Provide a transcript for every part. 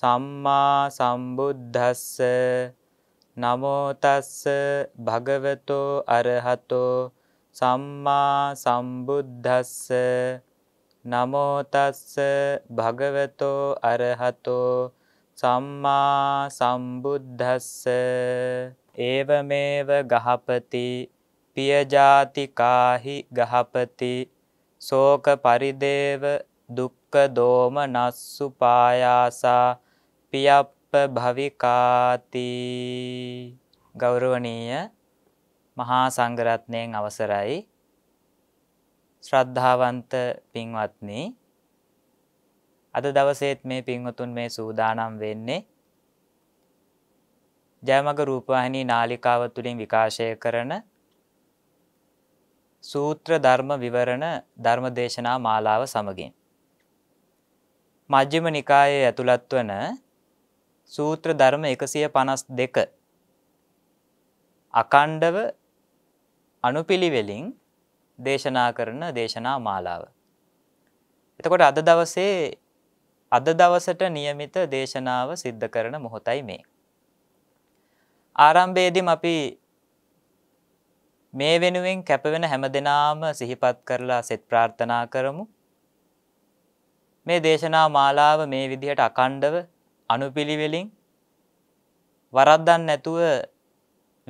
සම්මා සම්බුද්දස්ස නමෝ තස්ස භගවතෝ අරහතෝ සම්මා සම්බුද්දස්ස නමෝ තස්ස භගවතෝ අරහතෝ සම්මා සම්බුද්දස්ස ඒවමේව ගහපති පියජාතිකාහි ගහපති සෝක පරිදේව දුක්ඛ දෝමනස්සු පායාසා පියප්ප භවිකාති ගෞරවනීය මහා සංඝරත්නයෙන් අවසරයි ශ්‍රද්ධාවන්ත පින්වත්නි අද දවසේත් මේ පින්වතුන් මේ සූදානම් වෙන්නේ ජයමග රූපවාහිනී නාලිකාව තුළින් විකාශය කරන සූත්‍ර ධර්ම විවරණ ධර්මදේශනා මාලාව සමගින් මජ්ක්‍ධිම නිකායේ ඇතුළත් වන සූත්‍ර ධර්ම 152 අකණ්ඩව අනුපිළිවෙලින් දේශනා කරන දේශනා මාලාව. එතකොට අද දවසේ අද දවසට નિયમિત දේශනාව සිද්ධ කරන මොහොතයි මේ. ආරම්භයේදීම අපි මේ වෙනුවෙන් කැපවෙන හැමදෙනාම සිහිපත් කරලා සෙත් ප්‍රාර්ථනා කරමු. මේ දේශනා මාලාව මේ විදිහට අකණ්ඩව අනුපිළිවෙලින් වරද්දන් නැතුව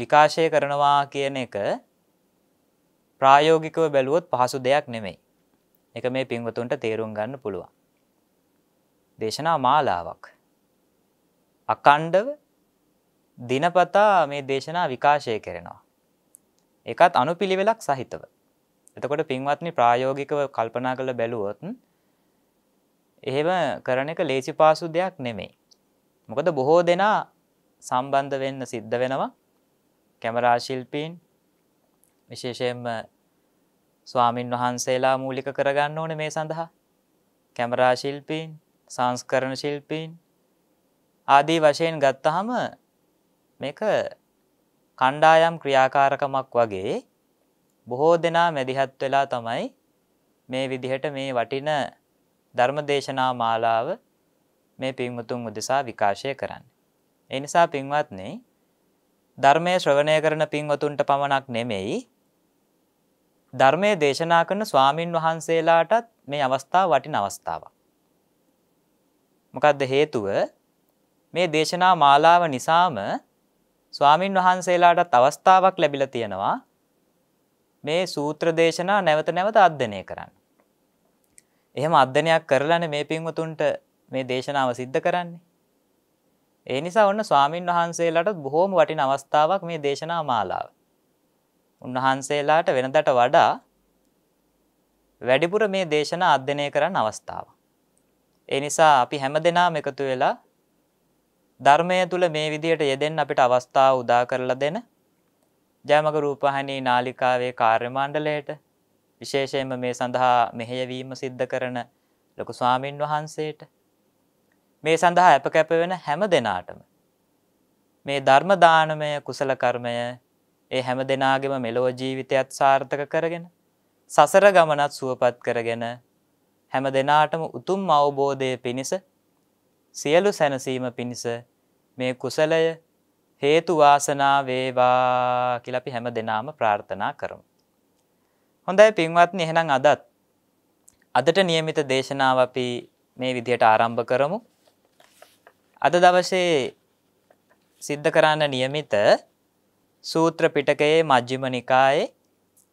විකාශය කරනවා කියන එක ප්‍රායෝගිකව බැලුවොත් පහසු දෙයක් නෙමෙයි. එක මේ පින්වතුන්ට තේරුම් ගන්න පුළුවන්. දේශනා මාලාවක්. අකණ්ඩව දිනපතා මේ දේශනා විකාශය කරනවා. එකත් අනුපිළිවෙලක් සහිතව. එතකොට පින්වත්නි ප්‍රායෝගිකව කල්පනා කළ බැලුවොත් එහෙම කරන එක ලේසි පාසු දෙයක් නෙමෙයි. මොකද බොහෝ දෙනා සම්බන්ධ වෙන්න සිද්ධ වෙනවා කැමරා ශිල්පීන් විශේෂයෙන්ම ස්වාමින් වහන්සේලා මූලික කරගන්න ඕන මේ සඳහා කැමරා ශිල්පීන් සංස්කරණ ශිල්පීන් ආදී වශයෙන් ගත්තහම මේක කණ්ඩායම් ක්‍රියාකාරකමක් වගේ බොහෝ දෙනා මැදිහත් වෙලා තමයි මේ විදිහට මේ වටින ධර්මදේශනා මාලාව මේ පින්වතුන් උදෙසා විකාශය කරන්න. ඒ නිසා පින්වත්නි ධර්මය ශ්‍රවණය කරන පින්වතුන්ට පමණක් නෙමෙයි ධර්මය දේශනා කරන ස්වාමින් වහන්සේලාටත් මේ අවස්ථාව වටින අවස්ථාවක්. මොකක්ද හේතුව මේ දේශනා මාලාව නිසාම ස්වාමින් වහන්සේලාටත් අවස්ථාවක් ලැබිලා තියෙනවා මේ සූත්‍ර දේශනා නැවත නැවත අධ්‍යයනය කරන්න. එහෙම අධ්‍යයනයක් කරලානේ මේ පින්වතුන්ට මේ දේශනාව සිද්ධ කරන්නේ. ඒ නිසා ඔන්න ස්වාමින් වහන්සේලාට බොහෝම වටින අවස්ථාවක් මේ දේශනා මාලාව. උන්වහන්සේලාට වෙනදට වඩා වැඩිපුර මේ දේශනා අධ්‍යයනය කරන්න අවස්ථාව. ඒ නිසා අපි හැමදෙනාම එකතු වෙලා ධර්මය තුල මේ විදියට යෙදෙන්න අපිට අවස්ථාව උදා කරලා දෙන ජයමග රූපහානී නාලිකාවේ කාර්ය මණ්ඩලයට විශේෂයෙන්ම මේ සඳහා මෙහෙයවීම සිද්ධ කරන ලොකු ස්වාමින් වහන්සේට මේ සඳහා අප කැප වෙන හැම දෙනාටම මේ ධර්ම දානමය කුසල කර්මය ඒ හැම දෙනාගේම මෙලොව ජීවිතයත් සාර්ථක කරගෙන සසර ගමනත් සුවපත් කරගෙන හැම දෙනාටම උතුම් අවබෝධය පිණිස සියලු සැනසීම පිණිස මේ කුසලය හේතු වාසනා වේවා කියලා අපි හැම දෙනාම ප්‍රාර්ථනා කරමු. හොඳයි පින්වත්නි එහෙනම් අදත් අදට નિયમિત දේශනාව අපි මේ විදිහට ආරම්භ කරමු. අද දවසේ සිද්ධ කරන්න නියමිත සූත්‍ර පිටකයේ මජ්ජිම නිකායේ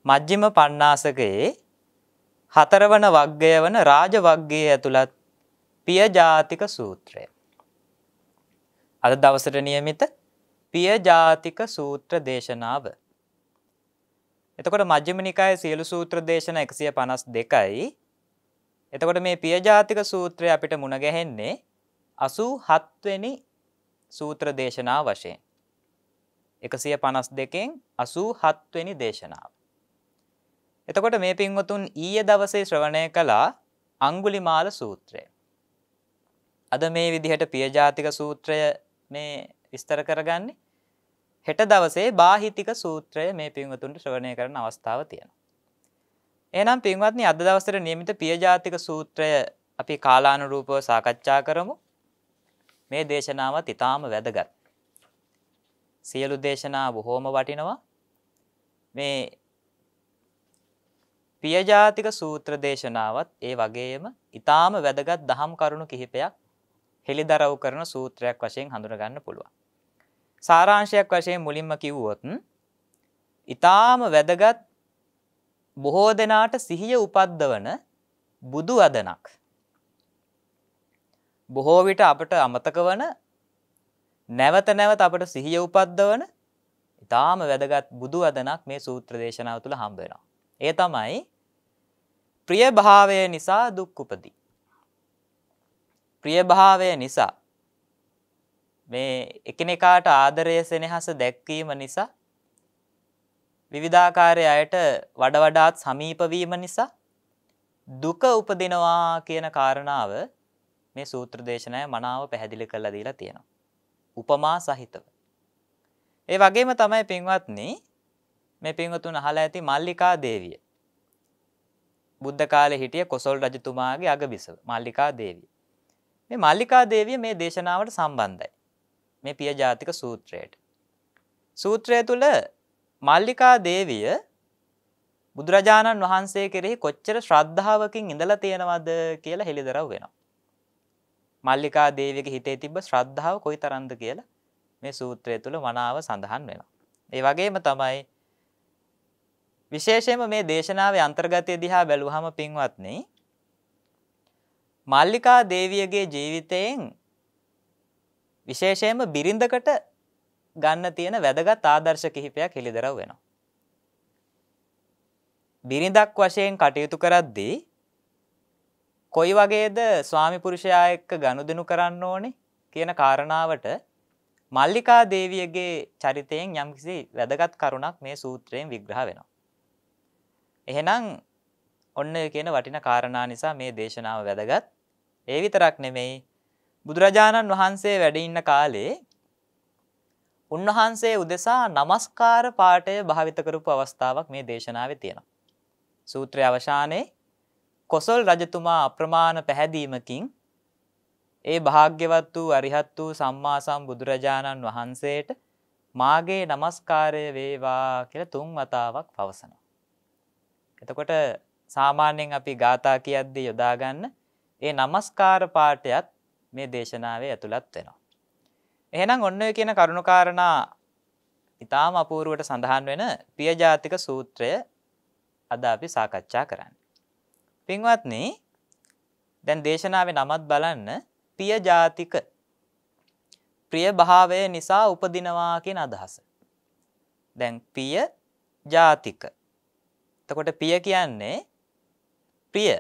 මජ්ජිම පණ්ණාසකයේ හතරවන වග්ගය වන රාජ වග්ගයේ ඇතුළත් පියජාතික සූත්‍රය. අද දවසට නියමිත පියජාතික සූත්‍ර දේශනාව. එතකොට මජ්ජිමනිකාය සියලු සූත්‍ර දේශන එකසිය පනස් දෙකයි. එතකොට මේ පියජාතික සූත්‍රය අපිට මුණගැහෙන්නේ අසූ හත්වෙනි සූත්‍ර දේශනා වශයෙන්. එකසිය පනස් දෙකෙන් අසූ හත්වෙනි දේශනාව. එතකොට මේ පින්වතුන් ඊය දවසේ ශ්‍රවණය කළා අංගුලිමාල සූත්‍රය. අද මේ විදිහට පියජාතික සූත්‍රය මේ විස්තර කරගන්නේ හෙට දවසේ බාහිතික සූත්‍රය මේ පින්වතුන්ට ශ්‍රවණය කරන අවස්ථාව තියෙනවා. එහෙනම් පින්වත්නි අද දවසට નિયમિત පියජාතික සූත්‍රය අපි කාලානුරූපව සාකච්ඡා කරමු. මේ දේශනාවත් ඊටාම වැදගත්. සියලු දේශනා බොහොම වටිනවා. මේ පියජාතික සූත්‍ර දේශනාවත් ඒ වගේම ඊටාම වැදගත් දහම් කරුණු කිහිපයක් හෙළිදරව් කරන සූත්‍රයක් වශයෙන් හඳුනගන්න පුළුවන්. සාරාංශයක් වශයෙන් මුලින්ම කිව්වොත් ඊටාම වැදගත් බොහෝ දෙනාට සිහිය උපද්දවන බුදු අදනක් බොහෝ විට අපට අමතක වන නැවත නැවත අපට සිහිය උපද්දවන ඉතාම වැදගත් බුදු වදනක් මේ සූත්‍ර දේශනාව තුළ හම්බ වෙනවා. ඒ තමයි ප්‍රිය භාවය නිසා දුක් උපදී. ප්‍රිය භාවය නිසා මේ එකිනෙකාට ආදරය සෙනෙහස දැක්වීම නිසා විවිධාකාරය අයට වඩ වඩාත් සමීපවීම නිසා දුක උපදිනවා කියන කාරණාව මේ සූත්‍ර දේශනාවේ මනාව පැහැදිලි කරලා දීලා තියෙනවා. උපමා සහිතව. ඒ වගේම තමයි පින්වත්නි මේ පින්වතුන් අහලා ඇති මල්ලිකා දේවිය. බුද්ධ කාලේ හිටිය කොසල් රජතුමාගේ අගබිසව මල්ලිකා දේවිය. මේ මල්ලිකා දේවිය මේ දේශනාවට සම්බන්ධයි. මේ පිය ජාතික සූත්‍රයට. සූත්‍රය තුල මල්ලිකා දේවිය බුදුරජාණන් වහන්සේ කෙරෙහි කොච්චර ශ්‍රද්ධාවකින් ඉඳලා තියෙනවද කියලා හෙළිදරව් වෙනවා. මල්ලිකා දේවියගේ හිතේ තිබ්බ ශ්‍රද්ධාව කොයිතරම්ද කියලා මේ සූත්‍රය තුල මනාව සඳහන් වෙනවා. ඒ වගේම තමයි විශේෂයෙන්ම මේ දේශනාවේ අන්තර්ගතය දිහා බැලුවහම පින්වත්නි මල්ලිකා දේවියගේ ජීවිතයෙන් විශේෂයෙන්ම බිරිඳකට ගන්න තියෙන වැදගත් ආදර්ශ කිහිපයක් හෙළිදරව් වෙනවා. බිරිඳක් වශයෙන් කටයුතු කරද්දී කොයි වගේද ස්වාමිපුරුෂයා එක්ක ගනුදෙනු කරන්න ඕනේ කියන කාරණාවට මල්ලිකා දේවියගේ චරිතයෙන් යම්කිසි වැදගත් කරුණක් මේ සූත්‍රයෙන් විග්‍රහ වෙනවා. එහෙනම් ඔන්න කියන වටින කාරණා නිසා මේ දේශනාව වැදගත්. ඒ විතරක් නෙමෙයි බුදුරජාණන් වහන්සේ වැඩ ඉන්න කාලේ උන්වහන්සේ උදෙසා নমස්කාර පාඨය භාවිත කරපු අවස්ථාවක් මේ දේශනාවේ තියෙනවා. සූත්‍රයේ අවසානයේ කොසල් රජතුමා අප්‍රමාණ පැහැදීමකින් ඒ භාග්‍යවත් වූ අරිහත් වූ සම්මා සම්බුදුරජාණන් වහන්සේට මාගේ নমස්කාරය වේවා කියලා තුන් වතාවක් පවසනවා. එතකොට සාමාන්‍යයෙන් අපි ගාථා කියද්දී යොදා ගන්න ඒ নমස්කාර පාඨයත් මේ දේශනාවේ ඇතුළත් වෙනවා. එහෙනම් ඔන්න ඔය කියන කරුණාකාරණා ඊටාම අපූර්වට සඳහන් වෙන පියජාතික සූත්‍රය අද අපි සාකච්ඡා කරන්නේ. පින්වත්නි දැන් දේශනාවේ නමත් බලන්න පිය ජාතික ප්‍රිය භාවය නිසා උපදිනවා කියන අදහස. දැන් පිය ජාතික. එතකොට පිය කියන්නේ ප්‍රිය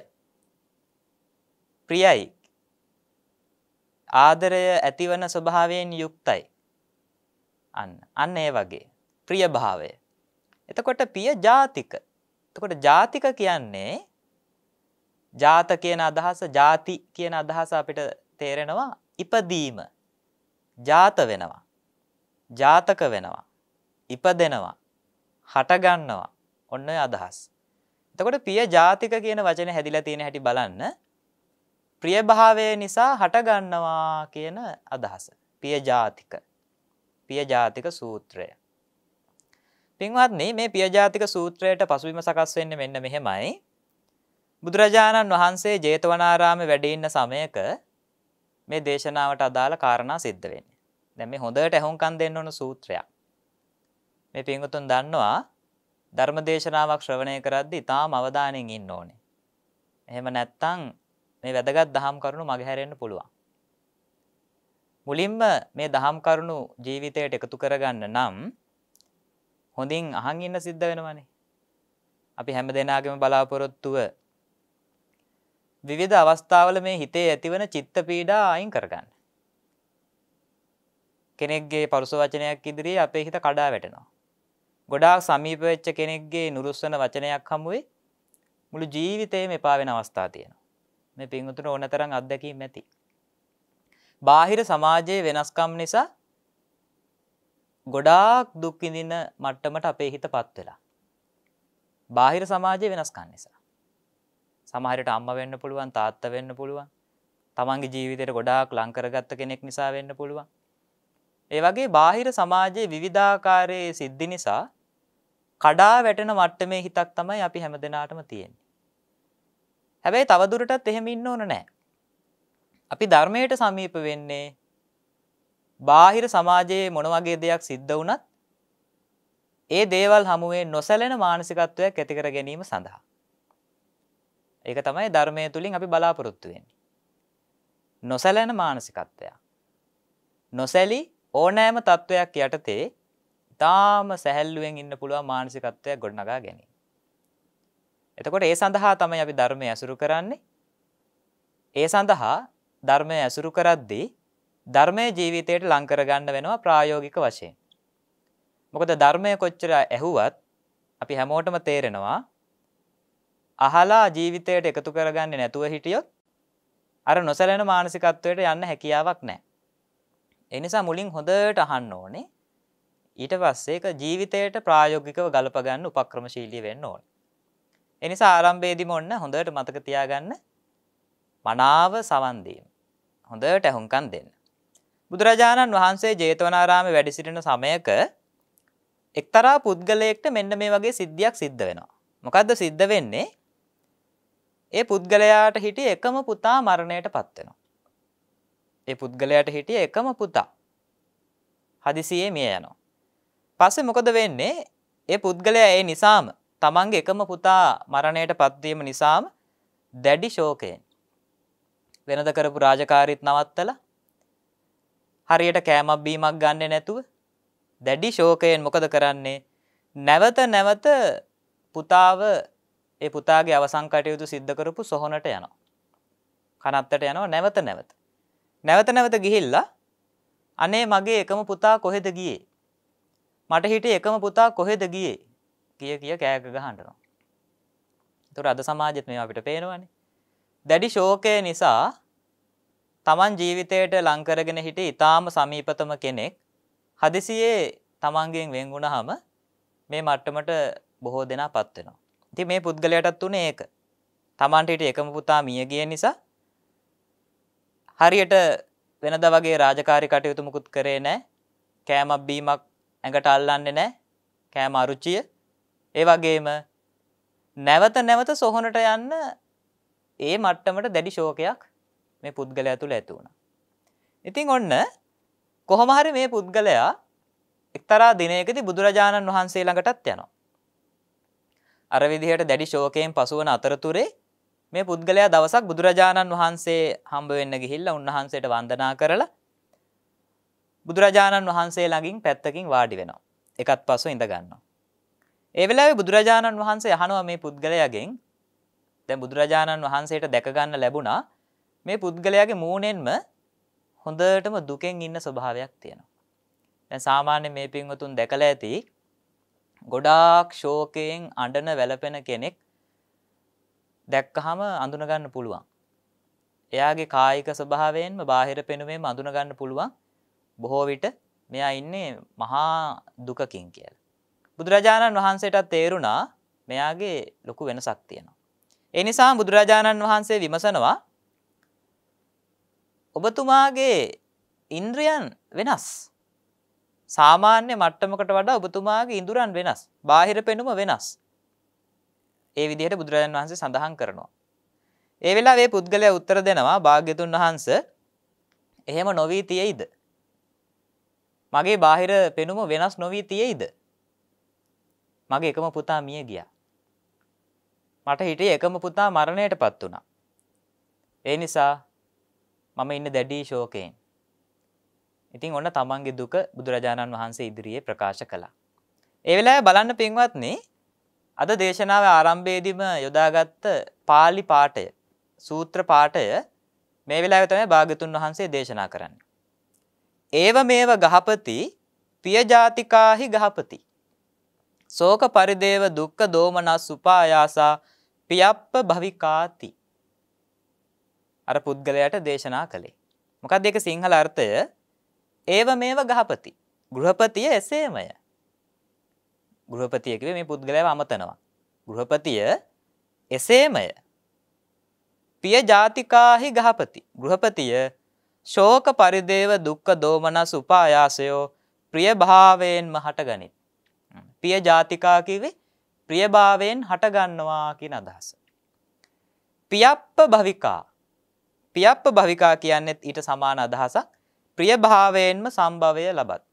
ප්‍රියයි ආදරය ඇතිවන ස්වභාවයෙන් යුක්තයි. අන්න අන්න ඒ වගේ ප්‍රිය භාවය. එතකොට පිය ජාතික. එතකොට ජාතික කියන්නේ ජාත කියන අදහස ಜಾති කියන අදහස අපිට තේරෙනවා ඉපදීම ජාත වෙනවා ජාතක වෙනවා ඉපදෙනවා හටගන්නවා ඔන්න ඔය අදහස් එතකොට පිය ජාතික කියන වචනේ හැදිලා තියෙන හැටි බලන්න ප්‍රියභාවය නිසා හටගන්නවා කියන අදහස පිය ජාතික පිය ජාතික සූත්‍රය පින්වත්නි මේ පිය ජාතික සූත්‍රයට පසුබිම සකස් වෙන්නේ මෙන්න මෙහෙමයි බුදුරජාණන් වහන්සේ ජේතවනාරාමේ වැඩ ඉන්න සමයක මේ දේශනාවට අදාළ කාරණා සිද්ධ වෙන්නේ. දැන් මේ හොඳට ඇහුම්කන් දෙන්න ඕන සූත්‍රයක්. මේ පින්වතුන් දන්නවා ධර්ම දේශනාවක් ශ්‍රවණය කරද්දී ඊටාම අවධානයෙන් ඉන්න ඕනේ. එහෙම නැත්නම් මේ වැදගත් දහම් කරුණු මගහැරෙන්න පුළුවන්. මුලින්ම මේ දහම් කරුණු ජීවිතයට එකතු කරගන්න නම් හොඳින් අහන් ඉන්න සිද්ධ වෙනවනේ. අපි හැම දෙනාගේම බලාපොරොත්තුව විවිධ අවස්ථාවල මේ හිතේ ඇතිවන චිත්ත පීඩා අයින් කරගන්න. කෙනෙක්ගේ පරුස වචනයක් ඉදිරියේ අපේ හිත කඩා වැටෙනවා. ගොඩාක් සමීප වෙච්ච කෙනෙක්ගේ නුරුස්සන වචනයක් හමුවේ මුළු ජීවිතේම එපා වෙන අවස්ථා තියෙනවා. මේ පින්වුතුන ඕනතරම් අත්දැකීම් ඇති. බාහිර සමාජයේ වෙනස්කම් නිසා ගොඩාක් දුක් විඳින මට්ටමට අපේ හිතපත් වෙලා. බාහිර සමාජයේ වෙනස්කම් නිසා සමහරට අම්මා වෙන්න පුළුවන් තාත්තා වෙන්න පුළුවන්. තමන්ගේ ජීවිතේට ගොඩාක් ලං කරගත්ත කෙනෙක් නිසා වෙන්න පුළුවන්. ඒ වගේ බාහිර සමාජයේ විවිධාකාරයේ සිද්ධි නිසා කඩා වැටෙන මට්ටමේ හිතක් තමයි අපි හැමදෙනාටම තියෙන්නේ. හැබැයි තවදුරටත් එහෙම ඉන්න ඕන නෑ. අපි ධර්මයට සමීප වෙන්නේ බාහිර සමාජයේ මොන වගේ දෙයක් සිද්ධ වුණත් ඒ දේවල් හමුවේ නොසැලෙන මානසිකත්වයක් ඇති කර ගැනීම සඳහා ඒක තමයි ධර්මය තුළින් අපි බලාපොරොත්තු වෙන්නේ. නොසැලෙන මානසිකත්වය. නොසැලි ඕනෑම තත්ත්වයක් යටතේ ඉතාම සැහැල්ලුවෙන් ඉන්න පුළුවන් මානසිකත්වයක් ගොඩනගා ගැනීම. එතකොට ඒ සඳහා තමයි අපි ධර්මය ඇසුරු කරන්නේ. ඒ සඳහා ධර්මය ඇසුරු කරද්දී ධර්මය ජීවිතයට ලංකර ගන්න වෙනවා ප්‍රායෝගික වශයෙන්. මොකද ධර්මය කොච්චර ඇහුවත් අපි හැමෝටම තේරෙනවා අහලා ජීවිතයට එකතු කරගන්නේ නැතුව හිටියොත් අර නොසැලෙන මානසිකත්වයට යන්න හැකියාවක් නැහැ. ඒ නිසා මුලින් හොඳට අහන්න ඕනේ. ඊට පස්සේ ඒක ජීවිතයට ප්‍රායෝගිකව ගලප ගන්න උපක්‍රමශීලී වෙන්න ඕනේ. ඒ නිසා ආරම්භයේදීම ඔන්න හොඳට මතක තියාගන්න මනාව සවන් දීම. හොඳට ඇහුම්කන් දෙන්න. බුදුරජාණන් වහන්සේ ජේතවනාරාමේ වැඩ සිටින සමයක එක්තරා පුද්ගලයෙක්ට මෙන්න මේ වගේ සිද්ධියක් සිද්ධ වෙනවා. මොකද්ද සිද්ධ වෙන්නේ? ඒ පුද්ගලයාට හිටිය එකම පුතා මරණයට පත්වෙනවා. ඒ පුද්ගලයාට හිටිය එකම පුතා හදිසියේ මිය යනවා. පස්සේ මොකද වෙන්නේ? ඒ පුද්ගලයා ඒ නිසාම තමන්ගේ එකම පුතා මරණයට පත්වීම නිසාම දැඩි ශෝකයෙන් වෙනද කරපු රාජකාරීත් නවත්තලා හරියට කෑමක් බීමක් ගන්නෙ නැතුව දැඩි ශෝකයෙන් මොකද කරන්නේ? නැවත නැවත පුතාව ඒ පුතාගේ අවසන් කටයුතු සිද්ධ කරපු සොහොනට යනවා. කනත්තට යනවා නැවත නැවත. නැවත නැවත ගිහිල්ලා අනේ මගේ එකම පුතා කොහෙද ගියේ? මට හිටියේ එකම පුතා කොහෙද ගියේ? කිය කිය කෑග ගහනවා. ඒතර අද සමාජෙත් මේවා අපිට පේනවනේ. දැඩි ශෝකය නිසා තමන් ජීවිතයට ලංකරගෙන හිට ඉතාම සමීපතම කෙනෙක් හදිසියේ තමන්ගෙන් වෙන්ගුණහම මේ මට්ටමට බොහෝ දෙනා පත්වෙනවා. ඉතින් මේ පුද්ගලයාටත් උනේ ඒක. Tamanට හිටිය එකම පුතා මිය ගිය නිසා හරියට වෙනදා වගේ රාජකාරී කටයුතු මුකුත් කරේ නැහැ. කෑමක් බීමක් ඇඟට අල්ලන්නේ නැහැ. කෑම අරුචිය. ඒ වගේම නැවත නැවත සොහොනට යන්න ඒ මට්ටමට දැඩි ශෝකයක් මේ පුද්ගලයා තුළ ඇති වුණා. ඉතින් ඔන්න කොහොම හරි මේ පුද්ගලයා එක්තරා දිනයකදී බුදුරජාණන් වහන්සේ ළඟටත් යනවා. අර විදිහට දැඩි ශෝකයෙන් පසුවන අතරතුරේ මේ පුද්ගලයා දවසක් බුදුරජාණන් වහන්සේ හම්බ වෙන්න ගිහිල්ලා උන්වහන්සේට වන්දනා කරලා බුදුරජාණන් වහන්සේ ළඟින් පැත්තකින් වාඩි වෙනවා. එකත් පස්සෙ ඉඳ ගන්නවා. ඒ වෙලාවේ බුදුරජාණන් වහන්සේ අහනවා මේ පුද්ගලයාගෙන් දැන් බුදුරජාණන් වහන්සේට දැක ගන්න ලැබුණා මේ පුද්ගලයාගේ මූණෙන්ම හොඳටම දුකෙන් ඉන්න ස්වභාවයක් තියෙනවා. දැන් සාමාන්‍ය මේ පින්වතුන් දැකලා ඇති ගොඩාක් ශෝකයෙන් අඬන වැළපෙන කෙනෙක් දැක්කහම අඳුනගන්න පුළුවන්. එයාගේ කායික ස්වභාවයෙන්ම බාහිර පෙනුමෙන් අඳුනගන්න පුළුවන්. බොහෝ විට මෙයා ඉන්නේ මහා දුකකින් කියලා. බුදුරජාණන් වහන්සේටත් තේරුණා මෙයාගේ ලොකු වෙනසක් තියෙනවා. ඒ නිසා බුදුරජාණන් වහන්සේ විමසනවා ඔබතුමාගේ ඉන්ද්‍රියන් වෙනස්. සාමාන්‍ය මට්ටමකට වඩා ඔබතුමාගේ ඉඳුරන් වෙනස්. බාහිර පෙනුම වෙනස්. ඒ විදිහට බුදුරජාන් වහන්සේ සඳහන් කරනවා. ඒ වෙලාවේ පුද්ගලයා උත්තර දෙනවා භාග්‍යතුන් වහන්ස එහෙම නොවී තියෙයිද? මගේ බාහිර පෙනුම වෙනස් නොවී තියෙයිද? මගේ එකම පුතා මිය ගියා. මට හිටියේ එකම පුතා මරණයටපත් වුණා. ඒ නිසා මම ඉන්නේ දැඩි ශෝකයෙන්. ඉතින් ඔන්න තමන්ගේ දුක බුදුරජාණන් වහන්සේ ඉදිරියේ ප්‍රකාශ කළා. ඒ වෙලාවේ බලන්න පින්වත්නි අද දේශනාව ආරම්භයේදීම යොදාගත්ත පාලි පාඨය සූත්‍ර පාඨය මේ වෙලාවේ තමයි භාග්‍යතුන් වහන්සේ දේශනා කරන්නේ. ඒව මේව ගහපති පියජාතිකාහි ගහපති. සෝක පරිදේව දුක්ඛ දෝමනස් උපායාසා පියප්ප භවිකාති. අර පුද්ගලයාට දේශනා කළේ. මොකක්ද ඒක සිංහල අර්ථය? ඒව මේව ගහපති. ගෘහපතිය එසේමය. ගෘහපතිය කිව්වේ මේ පුද්ගලයාව අමතනවා. ගෘහපතිය එසේමය. පිය ජාතිකාහි ගහපති. ගෘහපතිය ශෝක පරිදේව දුක්ඛ දෝමනස් උපායාසයෝ ප්‍රියභාවයෙන්ම හටගනි. පිය ජාතිකා කිව්වේ ප්‍රියභාවයෙන් හටගන්නවා කියන අදහස. පියප්ප භවිකා. පියප්ප භවිකා කියන්නේත් ඊට සමාන අදහසක්. ප්‍රියභාවයෙන්ම සම්භවය ලබත්.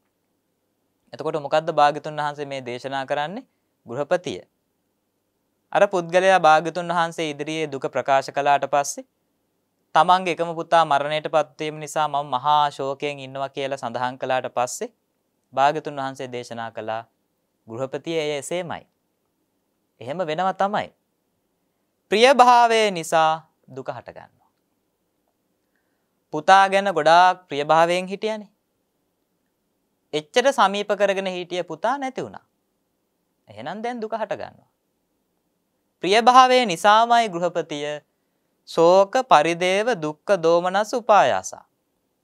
එතකොට මොකද්ද භාග්‍යතුන් වහන්සේ මේ දේශනා කරන්නේ? ගෘහපතිය. අර පුද්ගලයා භාග්‍යතුන් වහන්සේ ඉදිරියේ දුක ප්‍රකාශ කළාට පස්සේ තමන්ගේ එකම පුතා මරණයටපත් වීම නිසා මම මහා ශෝකයෙන් ඉන්නවා කියලා සඳහන් කළාට පස්සේ භාග්‍යතුන් වහන්සේ දේශනා කළා ගෘහපතිය එය එසේමයි. එහෙම වෙනවා තමයි. ප්‍රියභාවය නිසා දුක හටගන්න. පුතා ගැන ගොඩාක් ප්‍රියභාවයෙන් හිටියනේ. එච්චර සමීප කරගෙන හිටිය පුතා නැති වුණා. එහෙනම් දැන් දුක හට ගන්නවා. ප්‍රියභාවය නිසාමයි ගෘහපතිය ශෝක පරිදේව දුක්ඛ දෝමනස් උපායාසා.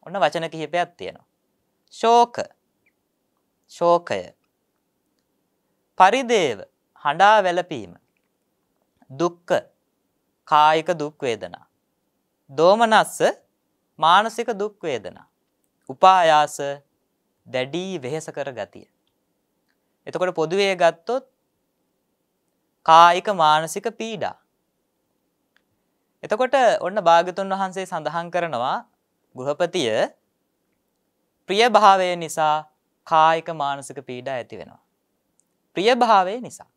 ඔන්න වචන කිහිපයක් තියෙනවා. ශෝක ශෝකය පරිදේව හඬා වැළපීම දුක්ඛ කායික දුක් වේදනා දෝමනස්ස මානසික දුක් වේදනා. උපායාස දැඩි වෙහෙස කර ගතිය. එතකොට පොදුවේ ගත්තොත් කායික මානසික පීඩා. එතකොට ඔන්න භාගතුන් වහන්සේ සඳහන් කරනවා ගෘහපතිය ප්‍රියභාවය නිසා කායික මානසික පීඩා ඇති වෙනවා. ප්‍රියභාවය නිසා.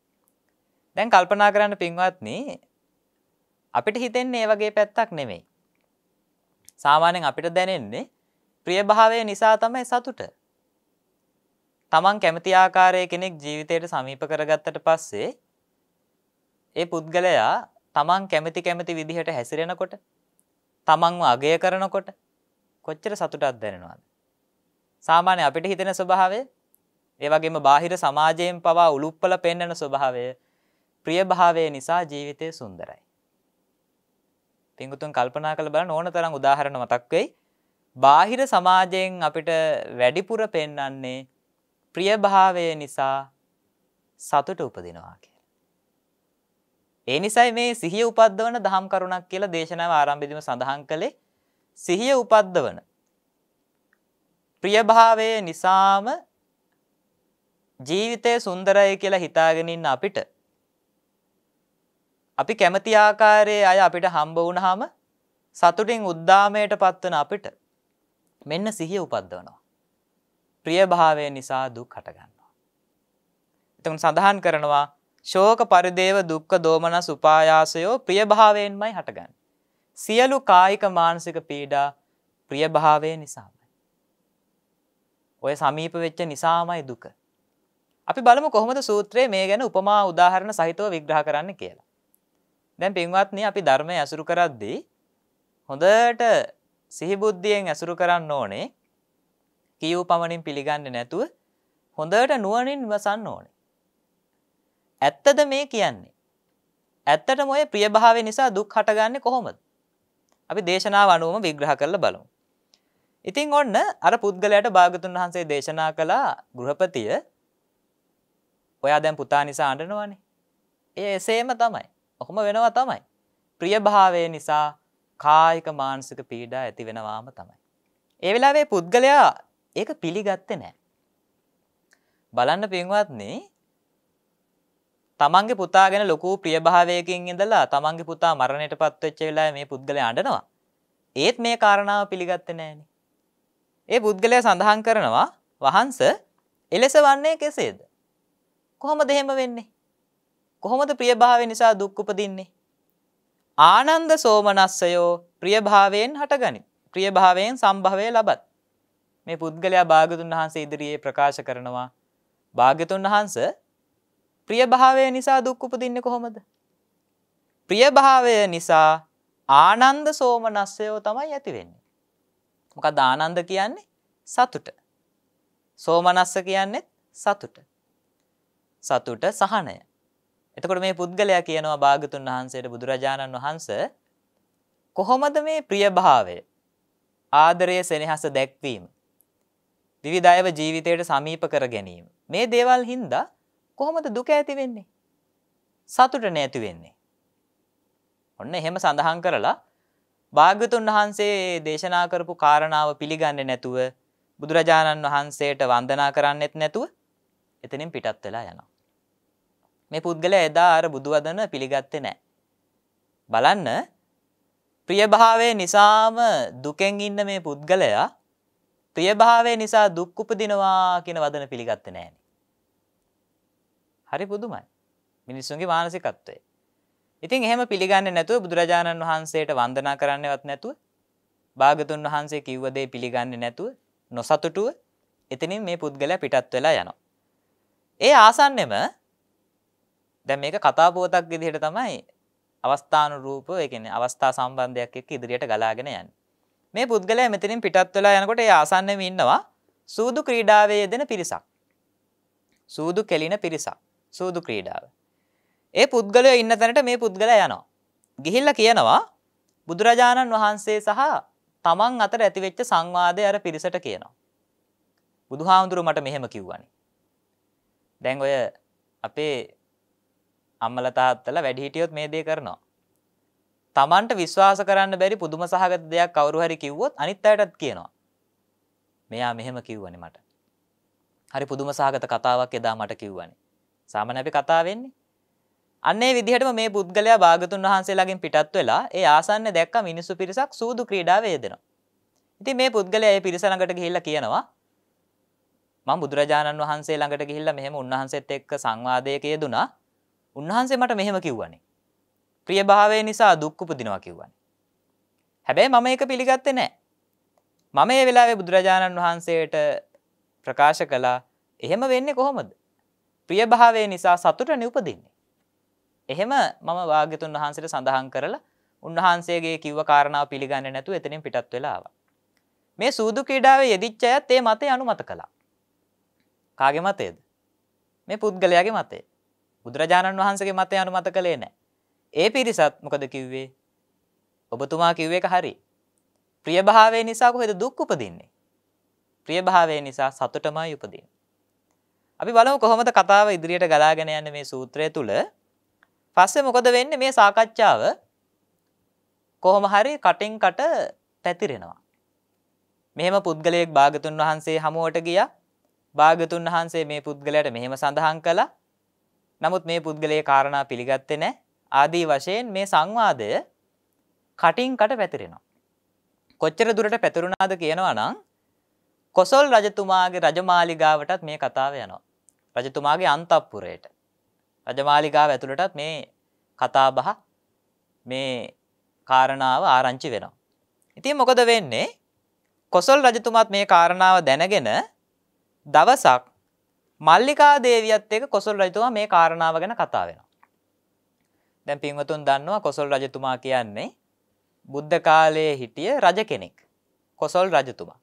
දැන් කල්පනා කරන්න පින්වත්නි අපිට හිතෙන්නේ ඒ වගේ පැත්තක් නෙමෙයි. සාමාන්‍යයෙන් අපිට දැනෙන්නේ ප්‍රියභාවය නිසා තමයි සතුට. තමන් කැමති ආකාරයේ කෙනෙක් ජීවිතයට සමීප කරගත්තට පස්සේ ඒ පුද්ගලයා තමන් කැමති කැමති විදිහට හැසිරෙනකොට තමන්ව අගය කරනකොට කොච්චර සතුටක් දැනෙනවද? සාමාන්‍ය අපිට හිතෙන ස්වභාවය ඒ වගේම බාහිර සමාජයෙන් පවා උලුප්පල පෙන්වන ස්වභාවය ප්‍රියභාවය නිසා ජීවිතය සුන්දරයි. පින්ගුතුන් කල්පනා කළ බලන්න ඕන තරම් උදාහරණ මතක් වෙයි. බාහිර සමාජයෙන් අපිට වැඩිපුර පෙන්වන්නේ ප්‍රියභාවය නිසා සතුට උපදිනවා කියලා. ඒ නිසයි මේ සිහිය උපද්දවන දහම් කරුණක් කියලා දේශනාව ආරම්භයේදීම සඳහන් කළේ සිහිය උපද්දවන ප්‍රියභාවය නිසාම ජීවිතය සුන්දරයි කියලා හිතාගෙන ඉන්න අපිට අපි කැමති ආකාරයේ අය අපිට හම්බ වුණාම සතුටින් උද්දාමයට පත්වන අපිට මෙන්න සිහිය උපද්දවනවා. ප්‍රියභාවය නිසා දුක් හටගන්නවා. එතකොට සඳහන් කරනවා ශෝක පරිදේව දුක්ඛ දෝමනස් උපායාසයෝ ප්‍රියභාවයෙන්මයි හටගන්නේ. සියලු කායික මානසික පීඩා ප්‍රියභාවය නිසාමයි. ඔය සමීප වෙච්ච නිසාමයි දුක. අපි බලමු කොහොමද සූත්‍රයේ මේ ගැන උපමා උදාහරණ සහිතව විග්‍රහ කරන්න කියලා. දැන් පින්වත්නි අපි ධර්මය ඇසුරු කරද්දී හොඳට සිහිබුද්ධියෙන් ඇසුරු කරන්න ඕනේ. කියූ පමණින් පිළිගන්නේ නැතුව හොඳට නුවණින් විමසන්න ඕනේ. ඇත්තද මේ කියන්නේ? ඇත්තටම ඔය ප්‍රියභාවය නිසා දුක් හටගන්නේ කොහොමද? අපි දේශනාව අනුවම විග්‍රහ කරලා බලමු. ඉතින් ඔන්න අර පුද්ගලයාට භාගතුන් වහන්සේ දේශනා කළා ගෘහපතිය ඔයා දැන් පුතා නිසා අඬනවනේ. ඒ එසේම තමයි. ඔහොම වෙනවා තමයි. ප්‍රියභාවය නිසා කායික මානසික පීඩා ඇති වෙනවාම තමයි. ඒ වෙලාවේ පුද්ගලයා ඒක පිළිගත්තේ නෑ. බලන්න පින්වත්නි තමන්ගේ පුතා ගැන ලොකු ප්‍රියභාවයකින් ඉඳලා තමන්ගේ පුතා මරණයට පත්වෙච්ච වෙලාවේ මේ පුද්ගලයා අඬනවා. ඒත් මේ කාරණාව පිළිගත්තේ නෑනේ. ඒ පුද්ගලයා සඳහන් කරනවා වහන්ස එලෙස වන්නේ කෙසේද? කොහොමද එහෙම වෙන්නේ? කොහොමද ප්‍රියභාවය නිසා දුක් උපදින්නේ? ආනන්ද සෝමනස්සයෝ ප්‍රියභාවයෙන් හටගනි. ප්‍රියභාවයෙන් සම්භවය ලබත්. මේ පුද්ගලයා භාගතුන් වහන්සේ ඉදිරියේ ප්‍රකාශ කරනවා භාග්‍යතුන් වහන්ස ප්‍රියභාවය නිසා දුක් උපදින්නේ කොහොමද? ප්‍රියභාවය නිසා ආනන්ද සෝමනස්සයෝ තමයි ඇති වෙන්නේ. මොකද ආනන්ද කියන්නේ සතුට. සෝමනස්ස කියන්නේ සතුට. සතුට සහනය. එතකොට මේ පුද්ගලයා කියනවා භාගතුන් වහන්සේට බුදුරජාණන් වහන්ස කොහොමද මේ ප්‍රියභාවය ආදරය සෙනෙහස දැක්වීම විවිධයව ජීවිතයට සමීප කර ගැනීම මේ දේවල් හින්දා කොහොමද දුක ඇති වෙන්නේ සතුට නැති වෙන්නේ ඔන්න එහෙම සඳහන් කරලා භාග්‍යතුන් වහන්සේ දේශනා කරපු කාරණාව පිළිගන්නේ නැතුව බුදුරජාණන් වහන්සේට වන්දනා කරන්නෙත් නැතුව එතනින් පිටත් වෙලා යනවා මේ පුද්ගලයා එදා අර බුදුවදන පිළිගත්තේ නැහැ. බලන්න ප්‍රියභාවය නිසාම දුකෙන් ඉන්න මේ පුද්ගලයා ප්‍රියභාවය නිසා දුක් උපදිනවා කියන වදන පිළිගත්තේ නැහැ. හරි පුදුමයි. මිනිස්සුන්ගේ මානසිකත්වය. ඉතින් එහෙම පිළිගන්නේ නැතුව බුදුරජාණන් වහන්සේට වන්දනා කරන්නවත් නැතුව භාගතුන් වහන්සේ කිව්ව දේ පිළිගන්නේ නැතුව නොසතුටුව එතනින් මේ පුද්ගලයා පිටත් වෙලා යනවා. ඒ ආසන්නෙම දැන් මේක කතා පුවතක් විදිහට තමයි අවස්ථානුරූපව ඒ කියන්නේ අවස්ථා සම්බන්ධයක් එක්ක ඉදිරියට ගලාගෙන යන්නේ. මේ පුද්ගලයා මෙතනින් පිටත් වෙලා යනකොට ඒ ආසන්නෙම ඉන්නවා සූදු ක්‍රීඩාවේ යෙදෙන පිරිසක්. සූදු කෙලින පිරිසක්. සූදු ක්‍රීඩාව. ඒ පුද්ගලයා ඉන්න තැනට මේ පුද්ගලයා යනවා. ගිහිල්ලා කියනවා බුදුරජාණන් වහන්සේ සහ තමන් අතර ඇතිවෙච්ච සංවාදය අර පිරිසට කියනවා. බුදුහාමුදුරුව මට මෙහෙම කිව්වනේ. දැන් ඔය අපේ අම්මලා තාත්තලා වැඩිහිටියොත් මේ දේ කරනවා. Tamanට විශ්වාස කරන්න බැරි පුදුම සහගත දෙයක් කවුරු හරි කිව්වොත් අනිත් අයටත් කියනවා. මෙයා මෙහෙම කිව්වනේ මට. හරි පුදුම සහගත කතාවක් එදා මට කිව්වනේ. සාමාන්‍ය අපි කතා වෙන්නේ. අන්නේ විදිහටම මේ පුද්ගලයා භාගතුන් වහන්සේලාගෙන් පිටත් වෙලා ඒ ආසන්න දැක්ක මිනිස්සු පිරිසක් සූදු ක්‍රීඩාවේ යෙදෙනවා. ඉතින් මේ පුද්ගලයා ඒ පිරිස ළඟට ගිහිල්ලා කියනවා මම බුදුරජාණන් වහන්සේ ළඟට ගිහිල්ලා මෙහෙම උන්වහන්සේත් එක්ක සංවාදයක යෙදුනා. උන්වහන්සේ මට මෙහෙම කිව්වනේ. ප්‍රියභාවය නිසා දුක් උපදිනවා කිව්වනේ. හැබැයි මම ඒක පිළිගත්තේ නැහැ. මම මේ වෙලාවේ බුදුරජාණන් වහන්සේට ප්‍රකාශ කළා එහෙම වෙන්නේ කොහොමද? ප්‍රියභාවය නිසා සතුටනේ උපදින්නේ. එහෙම මම වාග්යතුන් වහන්සේට සඳහන් කරලා උන්වහන්සේගේ කිව්ව කාරණාව පිළිගන්නේ නැතුව එතනින් පිටත් වෙලා ආවා. මේ සූදු ක්‍රීඩාවේ යෙදිච්ච අයත් ඒ මතය අනුමත කළා. කාගේ මතයද? මේ පුද්ගලයාගේ මතය. බුදුරජාණන් වහන්සේගේ මතය අනුමත කළේ නැහැ. ඒ පිරිසත් මොකද කිව්වේ? ඔබතුමා කිව්ව එක හරි. ප්‍රියභාවය නිසා කොහෙද දුක් උපදින්නේ? ප්‍රියභාවය නිසා සතුටමයි උපදින්නේ. අපි බලමු කොහොමද කතාව ඉදිරියට ගලාගෙන යන්නේ මේ සූත්‍රය තුල. පස්සේ මොකද වෙන්නේ මේ සාකච්ඡාව කොහොම හරි කටින් කට පැතිරෙනවා. මෙහෙම පුද්ගලයෙක් භාගතුන් වහන්සේ හමුවට ගියා. භාගතුන් වහන්සේ මේ පුද්ගලයාට මෙහෙම සඳහන් කළා. නමුත් මේ පුද්ගලයේ කාරණා පිළිගත්තේ නැහැ. ආදී වශයෙන් මේ සංවාදය කටින් කට පැතිරෙනවා. කොච්චර දුරට පැතිරුණාද කියනවා නම් කොසල් රජතුමාගේ රජමාලිගාවටත් මේ කතාව යනවා. රජතුමාගේ අන්තපුරයට. රජමාලිගාව ඇතුළටත් මේ කතාබහ මේ කාරණාව ආරංචි වෙනවා. ඉතින් මොකද වෙන්නේ? කොසල් රජතුමාත් මේ කාරණාව දැනගෙන දවසක් මල්ලිකා දේවියත් එක්ක කොසල් රජතුමා මේ කාරණාව ගැන කතා වෙනවා. දැන් පින්වතුන් දන්නවා කොසල් රජතුමා කියන්නේ බුද්ධ කාලයේ හිටිය රජ කෙනෙක්. කොසල් රජතුමා.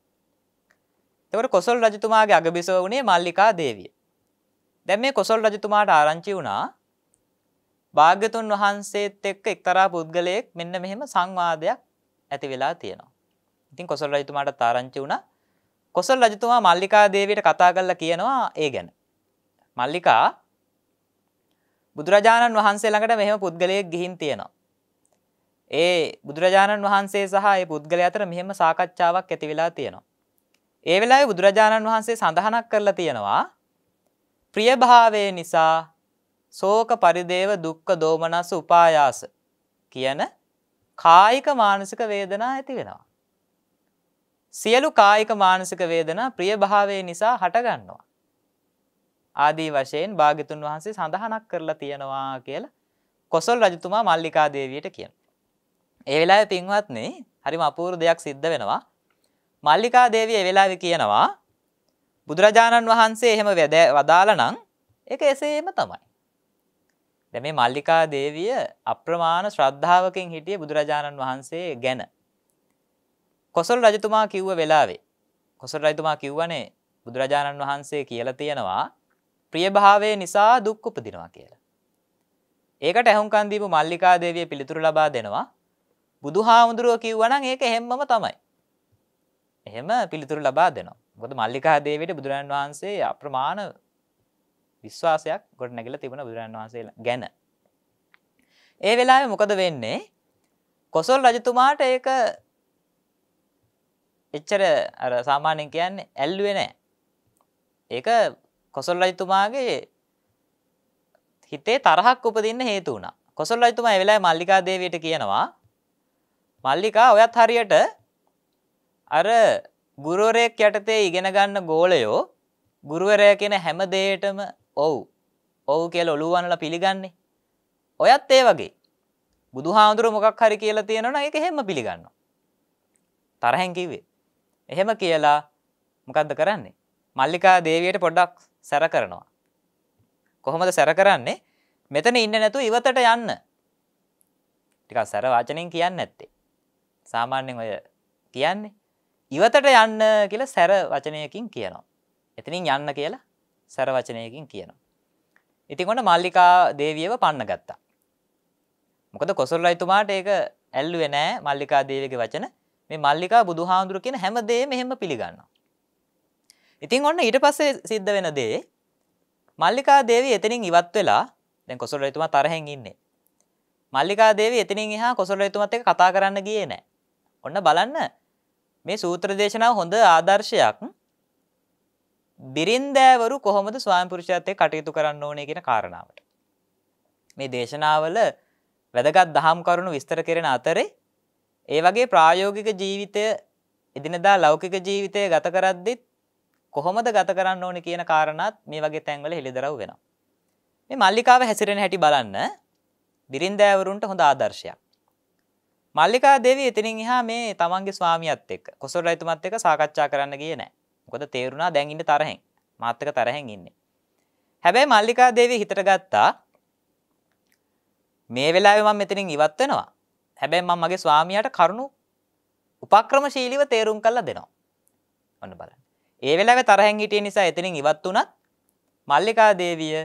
එතකොට කොසල් රජතුමාගේ අගබිසව වුණේ මල්ලිකා දේවිය. දැන් මේ කොසල් රජතුමාට ආරංචි වුණා භාග්‍යතුන් වහන්සේත් එක්ක එක්තරා පුද්ගලයෙක් මෙන්න මෙහෙම සංවාදයක් ඇති වෙලා තියෙනවා. ඉතින් කොසල් රජතුමාට ආරංචි වුණා කොසල් රජතුමා මල්ලිකා දේවියට කතා කරලා කියනවා ඒ ගැන. මල්ලිකා බුදුරජාණන් වහන්සේ ළඟට මෙහෙම පුද්ගලයෙක් ගිහින් තියෙනවා. ඒ බුදුරජාණන් වහන්සේ සහ ඒ පුද්ගලය අතර මෙහෙම සාකච්ඡාවක් ඇති වෙලා තියෙනවා. ඒ වෙලාවේ බුදුරජාණන් වහන්සේ සඳහනක් කරලා තියෙනවා ප්‍රියභාවය නිසා ශෝක පරිදේව දුක්ඛ දෝමනස් උපායාස කියන කායික මානසික වේදනා ඇති වෙනවා. සියලු කායික මානසික වේදනා ප්‍රියභාවය නිසා හටගන්නවා. ආදී වශයෙන් භාග්‍යතුන් වහන්සේ සඳහනක් කරලා තියෙනවා කියලා කොසල් රජතුමා මල්ලිකා දේවියට කියනවා. ඒ වෙලාවේ පින්වත්නි හරිම අපූර්ව දෙයක් සිද්ධ වෙනවා. මල්ලිකා දේවිය ඒ වෙලාවේ කියනවා බුදුරජාණන් වහන්සේ එහෙම වදාලා නම් ඒක එසේම තමයි. දැන් මේ මල්ලිකා දේවිය අප්‍රමාණ ශ්‍රද්ධාවකින් හිටියේ බුදුරජාණන් වහන්සේ ගැන. කොසල් රජතුමා කිව්ව වෙලාවේ කොසල් රජතුමා කිව්වනේ බුදුරජාණන් වහන්සේ කියලා තියෙනවා ප්‍රියභාවය නිසා දුක් උපදිනවා කියලා. ඒකට ඇහුම්කන් දීපු මල්ලිකා දේවිය පිළිතුරු ලබා දෙනවා. බුදුහාමුදුරුව කිව්වනම් ඒක එහෙම්මම තමයි. එහෙම පිළිතුරු ලබා දෙනවා. මොකද මල්ලිකා දේවියට බුදුරජාණන් වහන්සේ අප්‍රමාණ විශ්වාසයක් ගොඩනැගිලා තිබුණ බුදුරජාණන් වහන්සේ ගැන. ඒ වෙලාවේ මොකද වෙන්නේ? කොසල් රජතුමාට ඒක එච්චර අර සාමාන්‍යයෙන් කියන්නේ ඇල්ලුවේ නැහැ. ඒක කොසල් රජතුමාගේ හිතේ තරහක් උපදින්න හේතු වුණා. කොසල් රජතුමා ඒ වෙලාවේ මල්ලිකා දේවියට කියනවා මල්ලිකා ඔයත් හරියට අර ගුරුවරයෙක් යටතේ ඉගෙන ගන්න ගෝලයෝ ගුරුවරයා කියන හැම දෙයකටම ඔව් ඔව් කියලා ඔළුව වනලා පිළිගන්නේ. ඔයත් ඒ වගේ. බුදුහාඳුර මොකක් හරි කියලා තියෙනවනම් ඒක හැම පිළිගන්නවා. තරහෙන් කිව්වේ. එහෙම කියලා මොකක්ද කරන්නේ? මල්ලිකා දේවියට පොඩ්ඩක් සැර කරනවා. කොහොමද සැර කරන්නේ? මෙතන ඉන්නේ නැතුව ඉවතට යන්න. ටිකක් සැර වචනෙන් කියන්නේ නැත්තේ. සාමාන්‍යයෙන් ඔය කියන්නේ ඉවතට යන්න කියලා සැර වචනයකින් කියනවා. එතනින් යන්න කියලා සැර වචනයකින් කියනවා. ඉතින් ඔන්න මල්ලිකා දේවියව පන්න ගත්තා. මොකද කොසල් රජතුමාට ඒක ඇල්ලුවේ නෑ මල්ලිකා දේවියගේ වචන මේ මල්ලිකා බුදුහාඳුර කියන හැම දෙයක්ම එහෙම පිළිගන්නවා. ඉතින් ඔන්න ඊට පස්සේ සිද්ධ වෙන දේ මල්ලිකා දේවිය එතනින් ඉවත් වෙලා දැන් කොසල් රජතුමා තරහෙන් ඉන්නේ. මල්ලිකා දේවිය එතනින් එහා කොසල් රජතුමත් එක්ක කතා කරන්න ගියේ නැහැ. ඔන්න බලන්න මේ සූත්‍ර දේශනාව හොඳ ආදර්ශයක්. බිරින්දෑවරු කොහොමද ස්වාමි පුරුෂයාත් එක්ක කටයුතු කරන්න ඕනේ කියන කාරණාවට. මේ දේශනාවල වැදගත් දහම් කරුණු විස්තර කරන අතරේ ඒ වගේ ප්‍රායෝගික ජීවිතය එදිනදා ලෞකික ජීවිතය ගත කරද්දිත් කොහොමද ගත කරන්න ඕනේ කියන කාරණාත් මේ වගේ තැන්වල හෙළිදරව් වෙනවා. මේ මල්ලිකාව හැසිරෙන හැටි බලන්න බිරින්දෑවරුන්ට හොඳ ආදර්ශයක්. මල්ලිකා දේවිය එතනින් එහා මේ තමන්ගේ ස්වාමියාත් එක්ක කොසල් රජතුමත් එක්ක සාකච්ඡා කරන්න ගියේ නැහැ. මොකද තේරුණා දැන් ඉන්න තරහෙන්. මාත් එක්ක තරහෙන් ඉන්නේ. හැබැයි මල්ලිකා දේවිය හිතට ගත්තා මේ වෙලාවේ මම මෙතනින් ඉවත් වෙනවා. හැබැයි මම මගේ ස්වාමියාට කරුණු උපක්‍රමශීලීව තේරුම් කරලා දෙනවා. ඔන්න බලන්න. ඒ වෙලාවේ තරහෙන් හිටිය නිසා එතනින් ඉවත් වුණත් මල්ලිකා දේවිය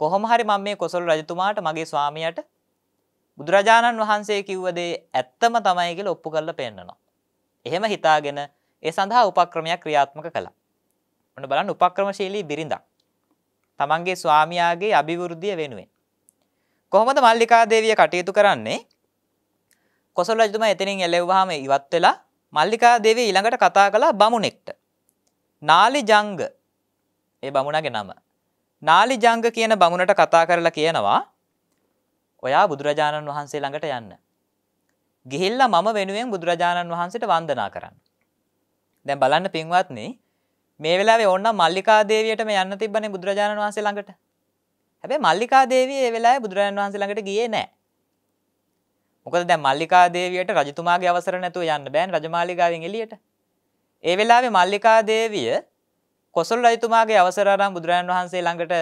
කොහොම හරි මම මේ කොසල් රජතුමාට මගේ ස්වාමියාට බුදුරජාණන් වහන්සේ කිව්ව දේ ඇත්තම තමයි කියලා ඔප්පු කරලා පෙන්නනවා. එහෙම හිතාගෙන ඒ සඳහා උපක්‍රමයක් ක්‍රියාත්මක කළා. ඔන්න බලන්න උපක්‍රමශීලී බිරිඳක්. තමන්ගේ ස්වාමියාගේ අභිවෘද්ධිය වෙනුවෙන්. කොහොමද මල්ලිකා දේවිය කටයුතු කරන්නේ? කොසල් රජතුමා එතනින් එළෙව්වහම ඉවත් වෙලා මල්ලිකා දේවිය ඊළඟට කතා කළා බමුණෙක්ට. නාලි ජංග ඒ බමුණගේ නම. නාලි ජංග කියන බමුණට කතා කරලා කියනවා ඔයා බුදුරජාණන් වහන්සේ ළඟට යන්න. ගිහිල්ලා මම වෙනුවෙන් බුදුරජාණන් වහන්සේට වන්දනා කරන්න. දැන් බලන්න පින්වත්නි මේ වෙලාවේ ඕන්නම් මල්ලිකා දේවියටම යන්න තිබ්බනේ බුදුරජාණන් වහන්සේ ළඟට. හැබැයි මල්ලිකා දේවිය ඒ වෙලාවේ බුදුරජාණන් වහන්සේ ළඟට ගියේ නැහැ. මොකද දැන් මල්ලිකා දේවියට රජතුමාගේ අවසර නැතුව යන්න බෑනේ රජමාලිගාවෙන් එළියට. ඒ වෙලාවේ මල්ලිකා දේවිය කොසල් රජතුමාගේ අවසර අරන් බුදුරජාණන් වහන්සේ ළඟට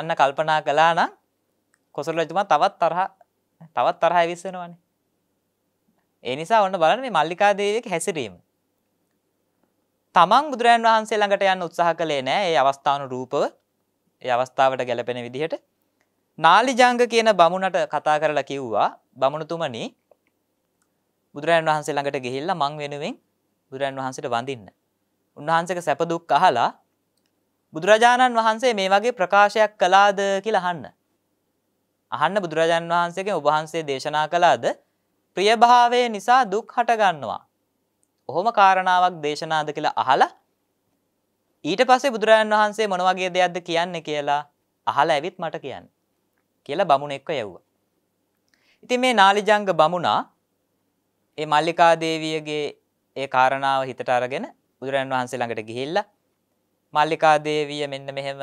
යන්න කල්පනා කළා නම් කොසල් රජතුමා තවත් තරහ තවත් තරහ ඇවිස් වෙනවනේ. ඒ නිසා ඔන්න බලන්න මේ මල්ලිකා දේවියගේ හැසිරීම. තමන් බුදුරජාණන් වහන්සේ ළඟට යන්න උත්සාහ කළේ නෑ ඒ අවස්ථාවන රූපව ඒ අවස්ථාවට ගැලපෙන විදිහට නාලිජංග කියන බමුණට කතා කරලා කිව්වා බමුණතුමනි බුදුරජාණන් වහන්සේ ළඟට ගිහිල්ලා මං වෙනුවෙන් බුදුරජාණන් වහන්සේට වඳින්න. උන්වහන්සේක සැප දුක් අහලා බුදුරජාණන් වහන්සේ මේ වගේ ප්‍රකාශයක් කළාද කියලා අහන්න. අහන්න බුදුරජාණන් වහන්සේගෙන් ඔබ වහන්සේ දේශනා කළාද ප්‍රියභාවය නිසා දුක් හටගන්නවා. ඔහොම කාරණාවක් දේශනාද කියලා අහලා ඊට පස්සේ බුදුරජාණන් වහන්සේ මොන වගේ දෙයක්ද කියන්නේ කියලා අහලා ඇවිත් මට කියන්න. කියලා බමුණ එක්ක යැව්වා. ඉතින් මේ නාලිජංග බමුණා ඒ මල්ලිකා දේවියගේ ඒ කාරණාව හිතට අරගෙන බුදුරන් වහන්සේ ළඟට ගිහිල්ලා මල්ලිකා දේවිය මෙන්න මෙහෙම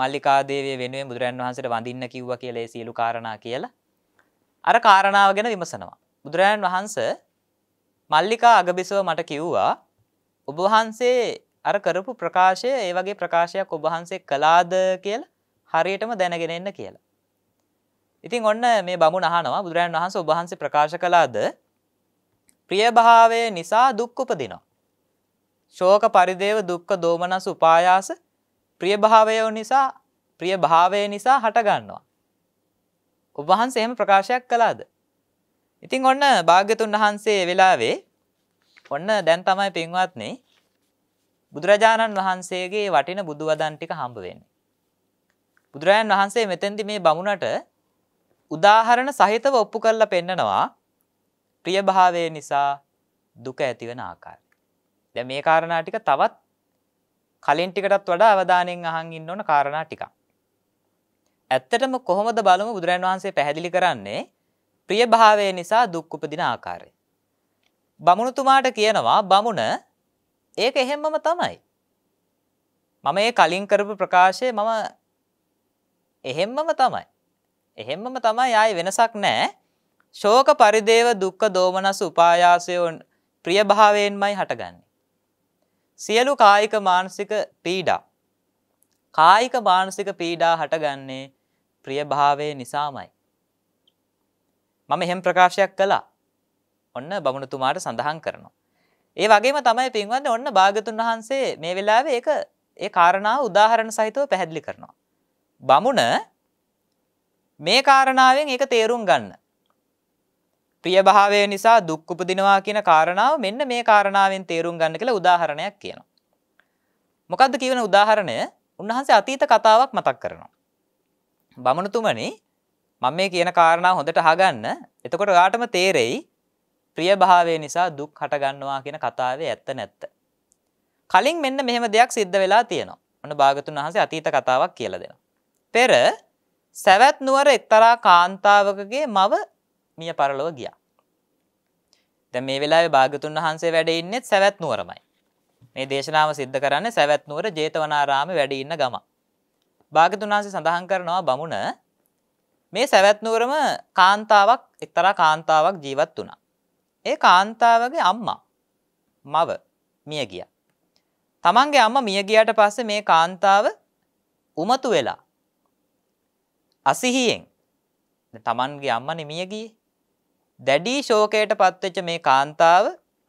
මල්ලිකා දේවිය වෙනුවෙන් බුදුරන් වහන්සේට වඳින්න කිව්වා කියලා ඒ සියලු කාරණා කියලා අර කාරණාව ගැන විමසනවා. බුදුරජාණන් වහන්ස මල්ලිකා අගබිසව මට කිව්වා ඔබ වහන්සේ අර කරපු ප්‍රකාශය ඒ වගේ ප්‍රකාශයක් ඔබ වහන්සේ කළාද කියලා හරියටම දැනගෙන එන්න කියලා. ඉතින් ඔන්න මේ බමුණ අහනවා බුදුරජාණන් වහන්සේ ඔබ වහන්සේ ප්‍රකාශ කළාද ප්‍රියභාවය නිසා දුක් උපදිනවා. ශෝක පරිදේව දුක්ඛ දෝමනස් උපායාස ප්‍රියභාවය නිසා ප්‍රියභාවය නිසා හටගන්නවා. ඔබ වහන්සේ එහෙම ප්‍රකාශයක් කළාද? ඉතින් ඔන්න භාග්‍යතුන් වහන්සේ වෙලාවේ ඔන්න දැන් තමයි පින්වත්නි බුදුරජාණන් වහන්සේගේ වටින බුදුවදන් ටික හම්බ වෙන්නේ. බුදුරජාන් වහන්සේ මෙතෙන්දි මේ බමුණට උදාහරණ සහිතව ඔප්පු කරලා පෙන්නනවා ප්‍රියභාවය නිසා දුක ඇතිවන ආකාරය. දැන් මේ කාරණා ටික තවත් කලින් ටිකටත් වඩා අවධානයෙන් අහන් ඉන්න ඕන කාරණා ටිකක්. ඇත්තටම කොහොමද බලමු බුදුරජාන් වහන්සේ පැහැදිලි කරන්නේ ප්‍රියභාවය නිසා දුක් උපදින ආකාරය. බමුණුතුමාට කියනවා බමුණ ඒක එහෙම්මම තමයි. මම ඒ කලින් කරපු ප්‍රකාශය මම එහෙම්මම තමයි. එහෙම්මම තමයි ආයේ වෙනසක් නැහැ. ශෝක පරිදේව දුක්ඛ දෝමනස් උපායාසය ප්‍රියභාවයෙන්මයි හටගන්නේ. සියලු කායික මානසික පීඩා කායික මානසික පීඩා හටගන්නේ ප්‍රියභාවය නිසාමයි. මම එහෙම ප්‍රකාශයක් කළා. ඔන්න බමුණුතුමාට සඳහන් කරනවා. ඒ වගේම තමයි පින්වත්නි ඔන්න භාගතුන් වහන්සේ මේ වෙලාවේ ඒක ඒ කාරණාව උදාහරණ සහිතව පැහැදිලි කරනවා. බමුණ මේ කාරණාවෙන් ඒක තේරුම් ගන්න. ප්‍රියභාවය නිසා දුක් උපදිනවා කියන කාරණාව මෙන්න මේ කාරණාවෙන් තේරුම් ගන්න කියලා උදාහරණයක් කියනවා. මොකද්ද කියන උදාහරණය? උන්වහන්සේ අතීත කතාවක් මතක් කරනවා. බමුණුතුමනි මම මේ කියන කාරණාව හොඳට අහගන්න. එතකොට ඔයාටම තේරෙයි ප්‍රියභාවය නිසා දුක් හටගන්නවා කියන කතාවේ ඇත්ත නැත්ත. කලින් මෙන්න මෙහෙම දෙයක් සිද්ධ වෙලා තියෙනවා. ඔන්න භාගතුන් වහන්සේ අතීත කතාවක් කියලා දෙනවා. පෙර සැවැත් නුවර එක්තරා කාන්තාවකගේ මව මිය පරලොව ගියා. දැන් මේ වෙලාවේ භාග්‍යතුන් වහන්සේ වැඩ ඉන්නේ සැවැත් නුවරමයි. මේ දේශනාව සිද්ධ කරන්නේ සැවැත් නුවර ජේතවනාරාමේ වැඩ ඉන්න ගම. භාග්‍යතුන් වහන්සේ සඳහන් කරනවා බමුණ මේ සැවැත් නුවරම කාන්තාවක් එක්තරා කාන්තාවක් ජීවත් වුණා. ඒ කාන්තාවගේ අම්මා මව මිය ගියා. තමන්ගේ අම්මා මිය ගියාට පස්සේ මේ කාන්තාව උමතු වෙලා අසිහියෙන් තමන්ගේ අම්මනේ මිය ගියේ. දැඩි ශෝකයට පත්වෙච්ච මේ කාන්තාව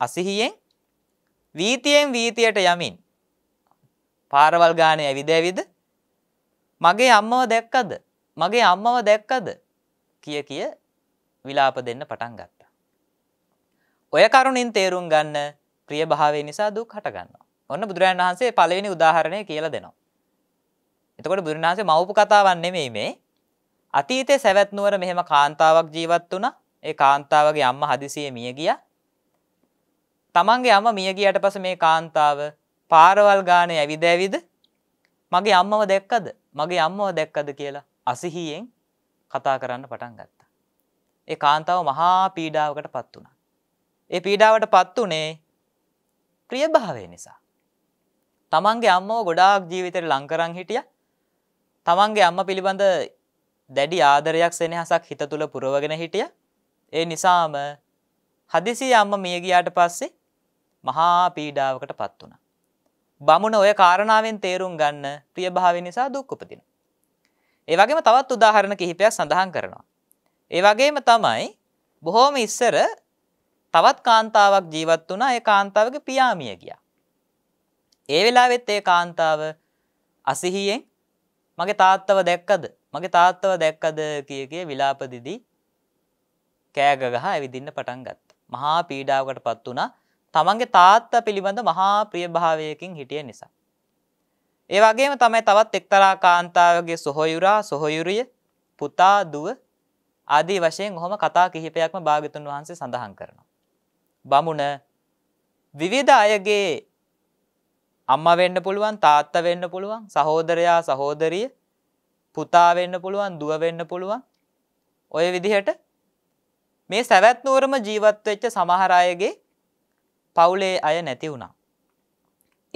අසිහියෙන් වීතියෙන් වීතියට යමින් පාරවල් ගානේ ඇවිද ඇවිද මගේ අම්මව දැක්කද? මගේ අම්මව දැක්කද? කිය කිය විලාප දෙන්න පටන් ගත්තා. ඔය කරුණින් තේරුම් ගන්න ප්‍රියභාවය නිසා දුක් හට ගන්නවා. ඔන්න බුදුරජාණන් වහන්සේ පළවෙනි උදාහරණය කියලා දෙනවා. එතකොට බුදුරජාණන් වහන්සේ මවපු කතාවක් නෙමෙයි මේ. අතීතේ සැවැත් නුවර මෙහෙම කාන්තාවක් ජීවත් වුණා. ඒ කාන්තාවගේ අම්මා හදිසියෙ මිය ගියා. තමන්ගේ අම්මා මිය ගියාට පස්සේ මේ කාන්තාව පාරවල් ගානේ ඇවිද ඇවිද මගේ අම්මව දැක්කද? මගේ අම්මව දැක්කද කියලා අසහියෙන් කතා කරන්න පටන් ගත්තා. ඒ කාන්තාව මහා පීඩාවකට පත් වුණා. ඒ පීඩාවට පත් වුණේ ප්‍රියභාවය නිසා. තමන්ගේ අම්මව ගොඩාක් ජීවිතේට ලං කරන් හිටියා. තමන්ගේ අම්මා පිළිබඳ දැඩි ආදරයක් සෙනෙහසක් හිත තුළ පුරවගෙන හිටිය. ඒ නිසාම හදිසි අම්ම මියගියාට පස්සේ මහා පීඩාවකට පත් වුණ. බමුණ ඔය කාරණාවෙන් තේරුම් ගන්න ප්‍රියභාව නිසා දුක් උපදින. ඒ වගේම තවත් උදාහරණ කිහිපයක් සඳහන් කරනවා. ඒ වගේම තමයි බොහෝම ඉස්සර තවත් කාන්තාවක් ජීවත් වුණා ඒ කාන්තාවගේ පියාමිය ගියා. ඒ වෙලාවෙත් ඒ කාන්තාව අසිහියෙන් මගේ තාත්තව දැක්කද මගේ තාත්තව දැක්කද කිය කිය විලාප දිදී කෑග ගහ ඇවිදින්න පටන් ගත්තා. මහා පීඩාවකට පත් වුණා. තමන්ගේ තාත්තා පිළිබඳ මහා ප්‍රියභාවයකින් හිටිය නිසා. ඒ වගේම තමයි තවත් එක්තරා කාන්තාවගේ සොහොයුරා සොහොයුරිය පුතා දුව ආදී වශයෙන් ඔහොම කතා කිහිපයක්ම භාගතුන් වහන්සේ සඳහන් කරනවා. බමුණ විවිධ අයගේ අම්ම වෙන්න පුළුවන් තාත්ත වෙන්න පුළුවන් සහෝදරයා සහෝදරිය පුතා වෙන්න පුළුවන් දුව වෙන්න පුළුවන් ඔය විදිහට මේ සැවැත් නුවරම ජීවත් වෙච්ච සමහර අයගේ පවුලේ අය නැති වුණා.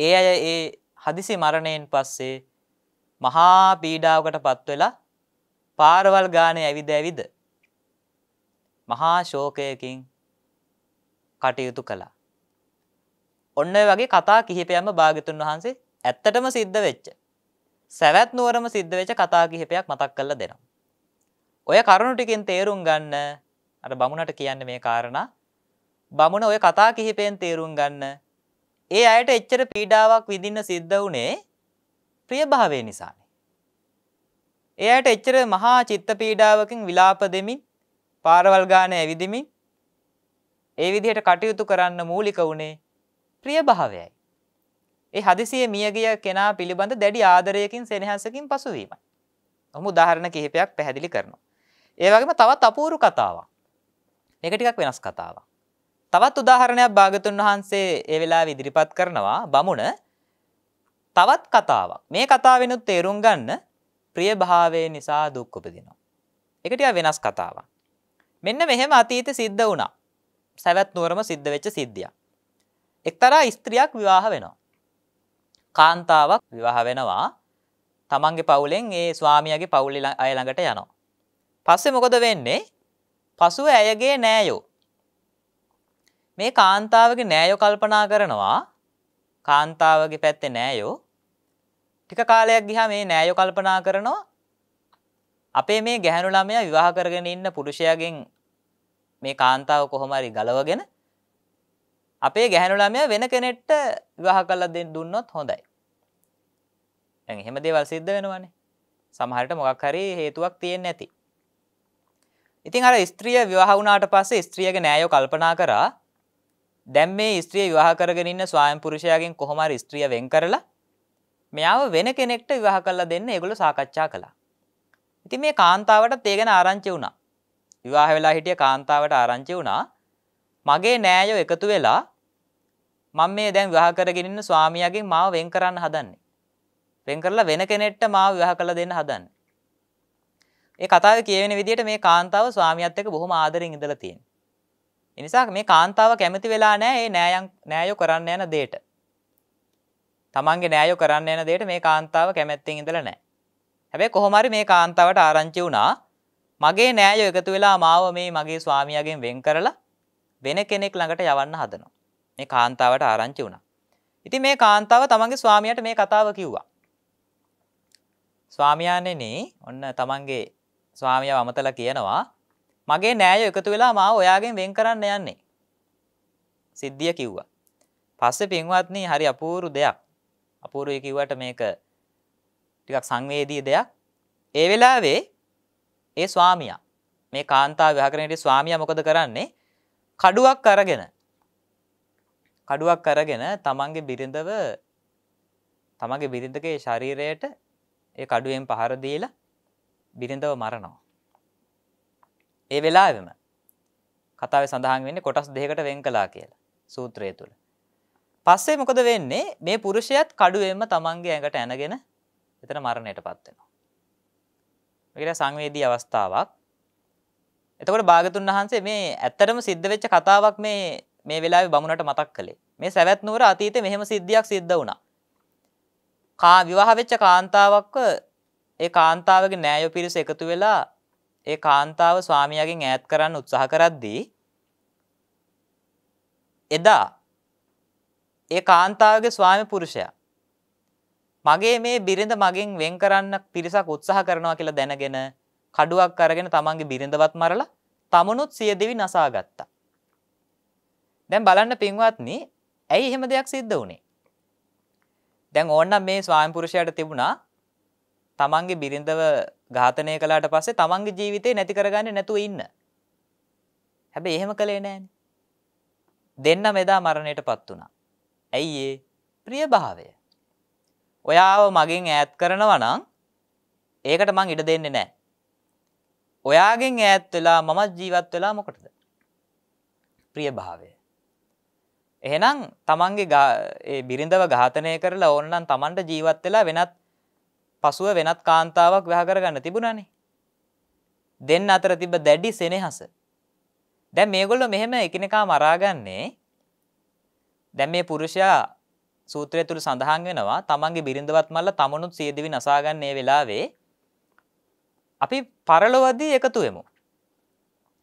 ඒ අය ඒ හදිසි මරණයෙන් පස්සේ මහා පීඩාවකට පත් වෙලා පාරවල් ගානේ ඇවිද ඇවිද මහා ශෝකයකින් කටයුතු කළා. ඔන්න ඔය වගේ කතා කිහිපයක්ම භාග්‍යතුන් වහන්සේ ඇත්තටම සිද්ධ වෙච්ච සැවැත් නුවරම සිද්ධ වෙච්ච කතා කිහිපයක් මතක් කරලා දෙනවා. ඔය කරුණු ටිකෙන් තේරුම් ගන්න අර බමුණට කියන්නේ මේ කාරණා. බමුණ ඔය කතා කිහිපයෙන් තේරුම් ගන්න. ඒ අයට එච්චර පීඩාවක් විඳින්න සිද්ධ වුණේ ප්‍රියභාවය නිසානේ. ඒ අයට එච්චර මහා චිත්ත පීඩාවකින් විලාප දෙමින් පාරවල් ගානේ ඇවිදිමින් ඒ විදිහට කටයුතු කරන්න මූලික වුණේ ප්‍රියභාවයයි. ඒ හදිසියේ මියගිය කෙනා පිළිබඳ දැඩි ආදරයකින් සෙනෙහසකින් පසුවීමයි. ඔහු උදාහරණ කිහිපයක් පැහැදිලි කරනවා. ඒ වගේම තවත් අපූරු කතාවක්. මේක ටිකක් වෙනස් කතාවක්. තවත් උදාහරණයක් භාගතුන් වහන්සේ ඒ වෙලාවේ ඉදිරිපත් කරනවා බමුණ තවත් කතාවක්. මේ කතාවෙනුත් තේරුම් ගන්න ප්‍රියභාවය නිසා දුක් උපදිනවා. ඒක ටිකක් වෙනස් කතාවක්. මෙන්න මෙහෙම අතීතේ සිද්ධ වුණා. සවැත් නුවරම සිද්ධ වෙච්ච සිද්ධියක්. එක්තරා ස්ත්‍රියක් විවාහ වෙනවා. කාන්තාවක් විවාහ වෙනවා තමන්ගේ පවුලෙන් ඒ ස්වාමියාගේ පවුලේ අය ළඟට යනවා. පස්සේ මොකද වෙන්නේ? පසුව ඇයගේ නෑයෝ. මේ කාන්තාවගේ නෑයෝ කල්පනා කරනවා කාන්තාවගේ පැත්තේ නෑයෝ ටික කාලයක් ගිහා මේ නෑයෝ කල්පනා කරනවා අපේ මේ ගැහැණු ළමයා විවාහ කරගෙන ඉන්න පුරුෂයාගෙන් මේ කාන්තාව කොහොම හරි ගලවගෙන අපේ ගැහැණු ළමයා වෙන කෙනෙක්ට විවාහ කරලා දෙන්න දුන්නොත් හොඳයි. දැන් එහෙම දේවල් සිද්ධ වෙනවානේ. සමහරට මොකක් හරි හේතුවක් තියෙන්නේ නැති. ඉතින් අර ස්ත්‍රිය විවාහ වුණාට පස්සේ ස්ත්‍රියගේ නෑයෝ කල්පනා කරා දැන් මේ ස්ත්‍රිය විවාහ කරගෙන ඉන්න ස්වායම් පුරුෂයාගෙන් කොහොම හරි ස්ත්‍රිය වෙන් කරලා මෙයාව වෙන කෙනෙක්ට විවාහ කරලා දෙන්න ඒගොල්ලෝ සාකච්ඡා කළා. ඉතින් මේ කාන්තාවටත් ඒ ගැන ආරංචි වුණා. විවාහ වෙලා හිටිය කාන්තාවට ආරංචි වුණා. මගේ නෑයෝ එකතු වෙලා මම මේ දැන් විවාහ කරගෙන ඉන්න ස්වාමියාගෙන් මාව වෙන් කරන්න හදන්නේ. වෙන් කරලා වෙන කෙනෙක්ට මාව විවාහ කරලා දෙන්න හදන්නේ. ඒ කතාවේ කියවෙන විදිහට මේ කාන්තාව ස්වාමියාත් එක්ක බොහොම ආදරෙන් ඉඳලා තියෙනවා. ඒ නිසා මේ කාන්තාව කැමති වෙලා නැහැ මේ නෑයන් නෑයෝ කරන්න යන දෙයට. තමන්ගේ නෑයෝ කරන්න යන දෙයට මේ කාන්තාව කැමැත්තෙන් ඉඳලා නැහැ. හැබැයි කොහොම හරි මේ කාන්තාවට ආරංචි වුණා මගේ නෑයෝ එකතු වෙලා මාව මේ මගේ ස්වාමියාගෙන් වෙන් කරලා වෙන කෙනෙක් ළඟට යවන්න හදනවා. මේ කාන්තාවට ආරංචි වුණා. ඉතින් මේ කාන්තාව තමන්ගේ ස්වාමියාට මේ කතාව කිව්වා. ස්වාමයානෙනි ඔන්න තමන්ගේ ස්වාමිය වමතල කියනවා මගේ නෑය එකතු වෙලා මාව ඔයාගෙන් වෙන් කරන්න යන්නේ. සිද්ධිය කිව්වා. පස්සේ පින්වත්නි හරි අපූරු දෙයක්. අපූරුයි කිව්වට මේක ටිකක් සංවේදී දෙයක්. ඒ වෙලාවේ ඒ ස්වාමියා මේ කාන්තාව විවාහ කරන හිටිය ස්වාමියා මොකද කරන්නේ? කඩුවක් අරගෙන කඩුවක් අරගෙන තමන්ගේ බිරිඳව තමන්ගේ බිරිඳගේ ශරීරයට ඒ කඩුවෙන් පහර දීලා බිරිඳව මරනවා. ඒ වෙලාවෙම කතාවේ සඳහන් වෙන්නේ කොටස් දෙකකට වෙන් කළා කියලා සූත්‍රය තුල. පස්සේ මොකද වෙන්නේ? මේ පුරුෂයාත් කඩුවෙන්ම තමන්ගේ ඇඟට ඇනගෙන එතන මරණයටපත් වෙනවා. මේක සංවේදී අවස්ථාවක්. එතකොට භාගතුන් වහන්සේ මේ ඇත්තටම සිද්ධ වෙච්ච කතාවක් මේ මේ වෙලාවේ බමුණට මතක් කළේ. මේ සවැත් නුවර අතීතේ මෙහෙම සිද්ධියක් සිද්ධ වුණා. කා විවාහ වෙච්ච කාන්තාවක්ව ඒ කාන්තාවගේ නෑයෝ පිරිස එකතු වෙලා ඒ කාන්තාව ස්වාමියාගෙන් ඈත් කරන්න උත්සාහ කරද්දී එදා ඒ කාන්තාවගේ ස්වාමි පුරුෂයා මගේ මේ බිරිඳ මගෙන් වෙන් කරන්න පිරිසක් උත්සාහ කරනවා කියලා දැනගෙන කඩුවක් අරගෙන තමන්ගේ බිරිඳවත් මරලා තමනුත් සිය දෙවි නසා ගත්තා. දැන් බලන්න පින්වත්නි, ඇයි එහෙම දෙයක් සිද්ධ වුනේ? දැන් ඕන්නම් මේ ස්වාමි පුරුෂයාට තිබුණා තමන්ගේ බිරිඳව ඝාතනය කළාට පස්සේ තමන්ගේ ජීවිතේ නැති කරගන්නේ නැතුව ඉන්න. හැබැයි එහෙම කළේ නෑනේ. දෙන්න මෙදා මරණයටපත් වුණා. ඇයි ඒ? ප්‍රියභාවය. ඔයාව මගෙන් ඈත් කරනවා නම් ඒකට මං ඉඩ දෙන්නේ නෑ. ඔයාගෙන් ඈත් වෙලා මම ජීවත් වෙලා මොකටද? ප්‍රියභාවය. එහෙනම් තමන්ගේ බිරිඳව ඝාතනය කරලා ඕනනම් තමන්ට ජීවත් වෙලා වෙනත් පසුව වෙනත් කාන්තාවක් විවාහ කරගන්න තිබුණානේ. දෙන්න අතර තිබ්බ දැඩි සෙනෙහස. දැන් මේගොල්ලෝ මෙහෙම එකිනෙකා මරාගන්නේ දැන් මේ පුරුෂයා සූත්‍රය තුල සඳහන් වෙනවා තමන්ගේ බිරිඳවත් මල්ල තමනුත් සියදිවි නසා ගන්න මේ වෙලාවේ අපි පරලොවදී එකතු වෙමු.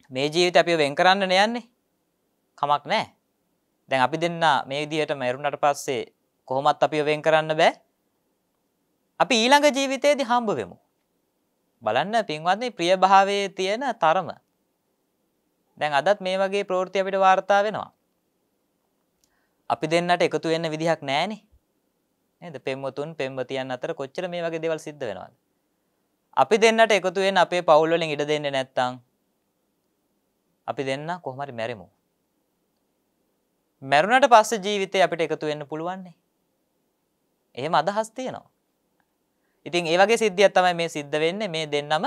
මේ ජීවිතේ අපිව වෙන් කරන්න නෑනේ. කමක් නෑ. දැන් අපි දෙන්න මේ විදිහට මැරුණට පස්සේ කොහොමත් අපිව වෙන් කරන්න බෑ. අපි ඊළඟ ජීවිතයේදී හම්බ වෙමු. බලන්න පින්වත්නි ප්‍රියභාවයේ තියෙන තරම. දැන් අදත් මේ වගේ ප්‍රවෘත්ති අපිට වාර්තා වෙනවා. අපි දෙන්නට එකතු වෙන්න විදිහක් නැහනේ. නේද? පෙම්වතුන් පෙම්වතියන් අතර කොච්චර මේ වගේ දේවල් සිද්ධ වෙනවද? අපි දෙන්නට එකතු වෙන්න අපේ පවුල් වලින් ඉඩ දෙන්නේ නැත්තම් අපි දෙන්න කොහොම හරි මැරෙමු. මැරුණට පස්සේ ජීවිතේ අපිට එකතු වෙන්න පුළුවන්නේ. එහෙම අදහස් තියෙනවා. ඉතින් ඒ වගේ සිද්ධියක් තමයි මේ සිද්ධ වෙන්නේ මේ දෙන්නම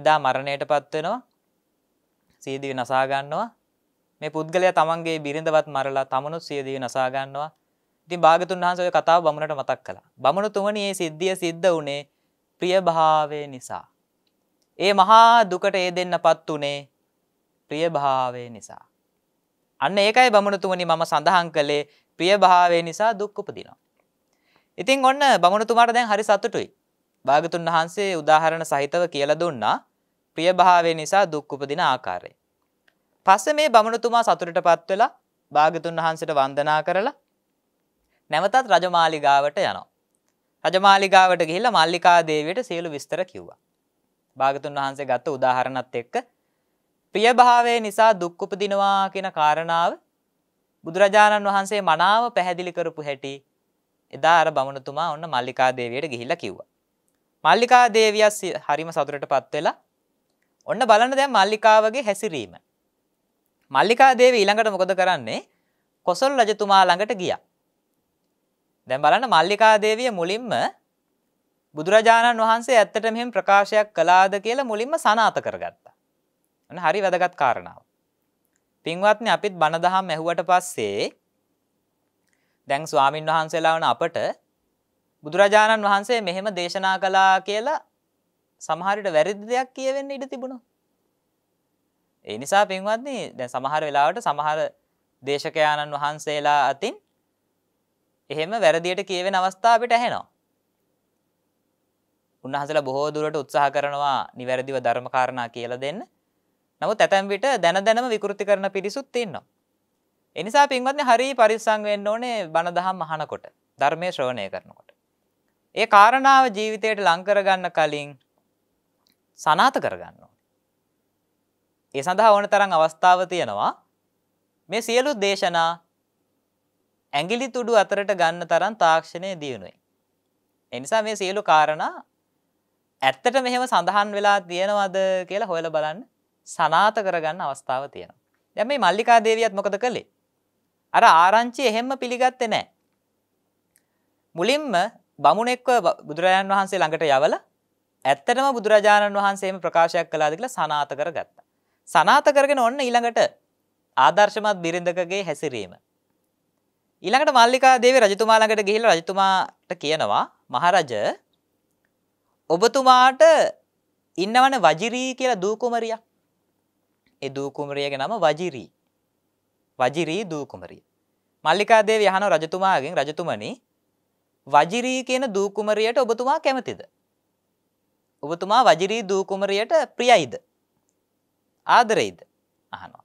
එදා මරණයටපත් වෙනවා. සියදිවි නසා ගන්නවා. මේ පුද්ගලයා තමන්ගේ බිරිඳවත් මරලා තමනුත් සියදිවි නසා ගන්නවා. ඉතින් භාගතුන් වහන්සේ ඔය කතාව බමුණට මතක් කළා. බමුණු තුමනි මේ සිද්ධිය සිද්ධ වුණේ ප්‍රියභාවය නිසා. ඒ මහා දුකට ඒ දෙන්නපත් උනේ ප්‍රියභාවය නිසා. අන්න ඒකයි බමුණතුමනි මම සඳහන් කළේ ප්‍රියභාවය නිසා දුක් උපදිනවා. ඉතින් ඔන්න බමුණතුමාට දැන් හරි සතුටුයි. භාගතුන් වහන්සේ උදාහරණ සහිතව කියලා දුන්නා ප්‍රියභාවය නිසා දුක් උපදින ආකාරය. පස්සේ මේ බමුණතුමා සතුටටපත් වෙලා භාගතුන් වහන්සේට වන්දනා කරලා නැවතත් රජමාලිගාවට යනවා. රජමාලිගාවට ගිහිල්ලා මල්ලිකා දේවියට සියලු විස්තර කිව්වා. භාගතුන් වහන්සේ ගත්ත උදාහරණත් එක්ක ප්‍රියභාවය නිසා දුක් උපදිනවා කියන කාරණාව බුදුරජාණන් වහන්සේ මනාව පැහැදිලි කරපු හැටි එදා අර බමුණතුමා ඔන්න මල්ලිකා දේවියට ගිහිල්ලා කිව්වා. මල්ලිකා දේවිය හරිම සතුටටපත් වෙලා ඔන්න බලන්න දැන් මල්ලිකාවගේ හැසිරීම. මල්ලිකා දේවිය ඊළඟට මොකද කරන්නේ? කොසල් රජතුමා ළඟට ගියා. දැන් බලන්න මල්ලිකා දේවිය මුලින්ම බුදුරජාණන් වහන්සේ ඇත්තට මෙහෙම ප්‍රකාශයක් කළාද කියලා මුලින්ම සනාථ කරගත්තා. ඔන්න හරි වැදගත් කාරණාව. පින්වත්නි අපිත් බණ දහම් ඇහුවට පස්සේ දැන් ස්වාමින් වහන්සේලා වන අපට බුදුරජාණන් වහන්සේ මෙහෙම දේශනා කළා කියලා සමහරට වැරදි දෙයක් කියවෙන්න ඉඩ තිබුණා. ඒ නිසා පින්වත්නි දැන් සමහර වෙලාවට සමහර දේශකයාණන් වහන්සේලා අතින් එහෙම වැරදියට කියවෙන අවස්ථා අපිට ඇහෙනවා. උන්වහන්සේලා බොහෝ දුරට උත්සාහ කරනවා නිවැරදිව ධර්ම කාරණා කියලා දෙන්න. නමුත් ඇතැම් විට දැන දැනම විකෘති කරන පිරිසුත් ඉන්නවා. එනිසා පින්වත්නි හරි පරිස්සම් වෙන්න ඕනේ බණ දහම් අහනකොට, ධර්මයේ ශ්‍රවණය කරනකොට. ඒ කාරණාව ජීවිතයට ලං කරගන්න කලින් සනාත කරගන්න ඕනේ. ඒ සඳහා ඕන තරම් අවස්ථාව තියෙනවා. මේ සියලු දේශනා ඇඟිලි තුඩු අතරට ගන්න තරම් තාක්ෂණය දියුණුවයි. එනිසා මේ සියලු කාරණා ඇත්තට මෙහෙම සඳහන් වෙලා තියෙනවද කියලා හොයලා බලන්න සනාත කරගන්න අවස්ථාව තියෙනවා. දැන් මේ මල්ලිකා දේවියත් මොකද කළේ? අර ආරංචි එහෙම්ම පිළිගත්තේ නැහැ. මුලින්ම බමුණෙක්ව බුදුරජාණන් වහන්සේ ළඟට යවලා ඇත්තටම බුදුරජාණන් වහන්සේම ප්‍රකාශයක් කළාද කියලා සනාත කරගත්තා. සනාත කරගෙන ඔන්න ඊළඟට ආදර්ශමත් බිරිඳකගේ හැසිරීම. ඊළඟට මල්ලිකා දේවී රජතුමා ළඟට ගිහිල්ලා රජතුමාට කියනවා මහරජ ඔබතුමාට ඉන්නවනේ වජිරී කියලා දූ කුමරියක්. ඒ දූ කුමරියගේ නම වජිරී. වජිරී දූ කුමරිය. මල්ලිකා දේවිය අහන රජතුමාගෙන් රජතුමනි වජිරී කියන දූ කුමරියට ඔබතුමා කැමතිද? ඔබතුමා වජිරී දූ කුමරියට ප්‍රියයිද? ආදරෙයිද? අහනවා.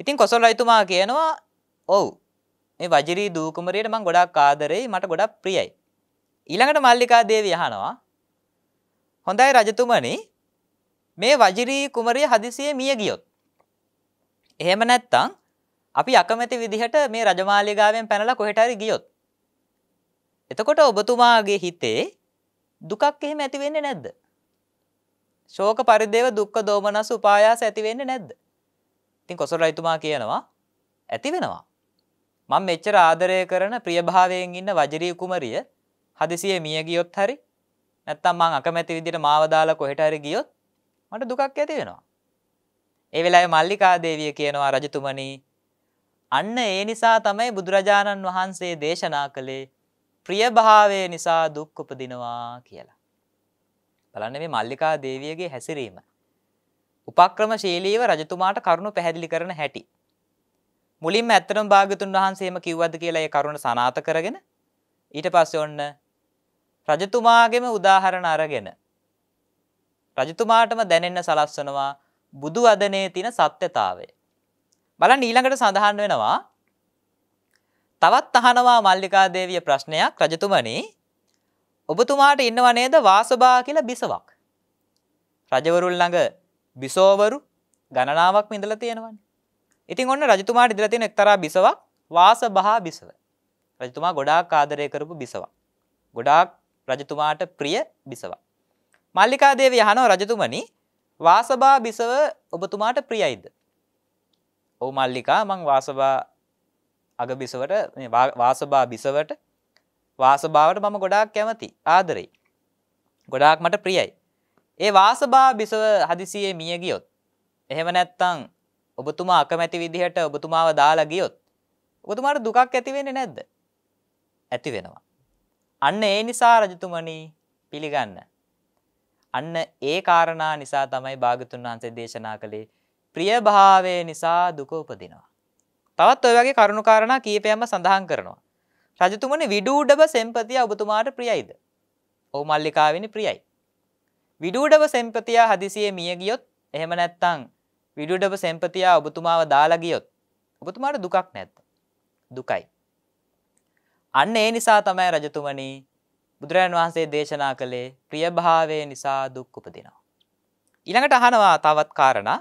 ඉතින් කොසල් රජතුමා කියනවා ඔව් මේ වජිරී දූ කුමරියට මම ගොඩාක් ආදරෙයි මට ගොඩක් ප්‍රියයි. ඊළඟට මල්ලිකා දේවිය අහනවා හොඳයි රජතුමනි මේ වජිරී කුමරිය හදිසියේ මිය ගියොත්. එහෙම නැත්තම් අපි අකමැති විදිහට මේ රජමාලිගාවෙන් පැනලා කොහෙට හරි ගියොත්. එතකොට ඔබතුමාගේ හිතේ දුකක් එහෙම ඇති වෙන්නේ නැද්ද? ශෝක පරිදේව දුක්ඛ දෝමනස් උපායාස ඇති වෙන්නේ නැද්ද? ඉතින් කොසල් රජතුමා කියනවා ඇති වෙනවා. මම මෙච්චර ආදරය කරන ප්‍රියභාවයෙන් ඉන්න වජිරී කුමරිය හදිසියේ මිය ගියොත් හරි නැත්තම් මං අකමැති විදිහට මාව දාලා කොහෙට හරි ගියොත් මට දුකක් ඇති වෙනවා. ඒ වෙලාවේ මල්ලිකා දේවිය කියනවා රජතුමනි අන්න ඒ නිසා තමයි බුදුරජාණන් වහන්සේ දේශනා කළේ ප්‍රියභාවය නිසා දුක් උපදිනවා කියලා. බලන්න මේ මල්ලිකා දේවියගේ හැසිරීම. උපක්‍රමශීලීව රජතුමාට කරුණු පැහැදිලි කරන හැටි. මුලින්ම ඇත්තටම භාග්‍යතුන් වහන්සේම කිව්වද කියලා ඒ කරුණ සනාත කරගෙන ඊට පස්සේ ඔන්න රජතුමාගෙම උදාහරණ අරගෙන රජතුමාටම දැනෙන්න සලස්වනවා බුදු වදනේ තියෙන සත්‍යතාවය. බලන්න ඊළඟට සඳහන් වෙනවා තවත් අහනවා මල්ලිකා දේවිය ප්‍රශ්නයක් රජතුමනි ඔබතුමාට ඉන්නව නේද වාසභා කියලා බිසවක් රජවරුන් ළඟ බිසෝවරු ගණනාවක් ඉඳලා තියෙනවනේ ඉතින් ඔන්න රජතුමාට ඉඳලා තියෙන එක්තරා බිසවක් වාසභා බිසව රජතුමා ගොඩාක් ආදරය කරපු බිසවක් ගොඩාක් රජතුමාට ප්‍රිය බිසවක් මල්ලිකා දේවිය අහනවා රජතුමනි වාසභා බිසව ඔබතුමාට ප්‍රියයිද? ඔව් මල්ලිකා මං වාසභා අගබිසවට මේ වාසභා බිසවට වාසභාවට මම ගොඩාක් කැමති ආදරෙයි. ගොඩාක් මට ප්‍රියයි. ඒ වාසභා බිසව හදිසියේ මිය ගියොත් එහෙම නැත්තම් ඔබතුමා අකමැති විදිහට ඔබතුමාව දාලා ගියොත් ඔබතුමාට දුකක් ඇති වෙන්නේ නැද්ද? ඇති වෙනවා. අන්න ඒ නිසා රජතුමනි පිළිගන්න. අන්න ඒ කාරණා නිසා තමයි භාගතුන් වහන්සේ දේශනා කළේ ප්‍රියභාවය නිසා දුක උපදිනවා. තවත් ඔය වගේ කරුණු කාරණා කීපයක්ම සඳහන් කරනවා. රජතුමනි විඩූඩබ සෙම්පතිය ඔබතුමාට ප්‍රියයිද? ඔව් මල්ලිකාවෙනි ප්‍රියයි. විඩූඩබ සෙම්පතිය හදිසියේ මිය ගියොත් එහෙම නැත්නම් විඩූඩබ සෙම්පතිය ඔබතුමාව දාලා ගියොත් ඔබතුමාට දුකක් නැද්ද? දුකයි. අන්න ඒ නිසා තමයි රජතුමනි බුදුරජාණන් වහන්සේ දේශනා කළේ ප්‍රියභාවය නිසා දුක් උපදිනවා. ඊළඟට අහනවා තවත් කාරණා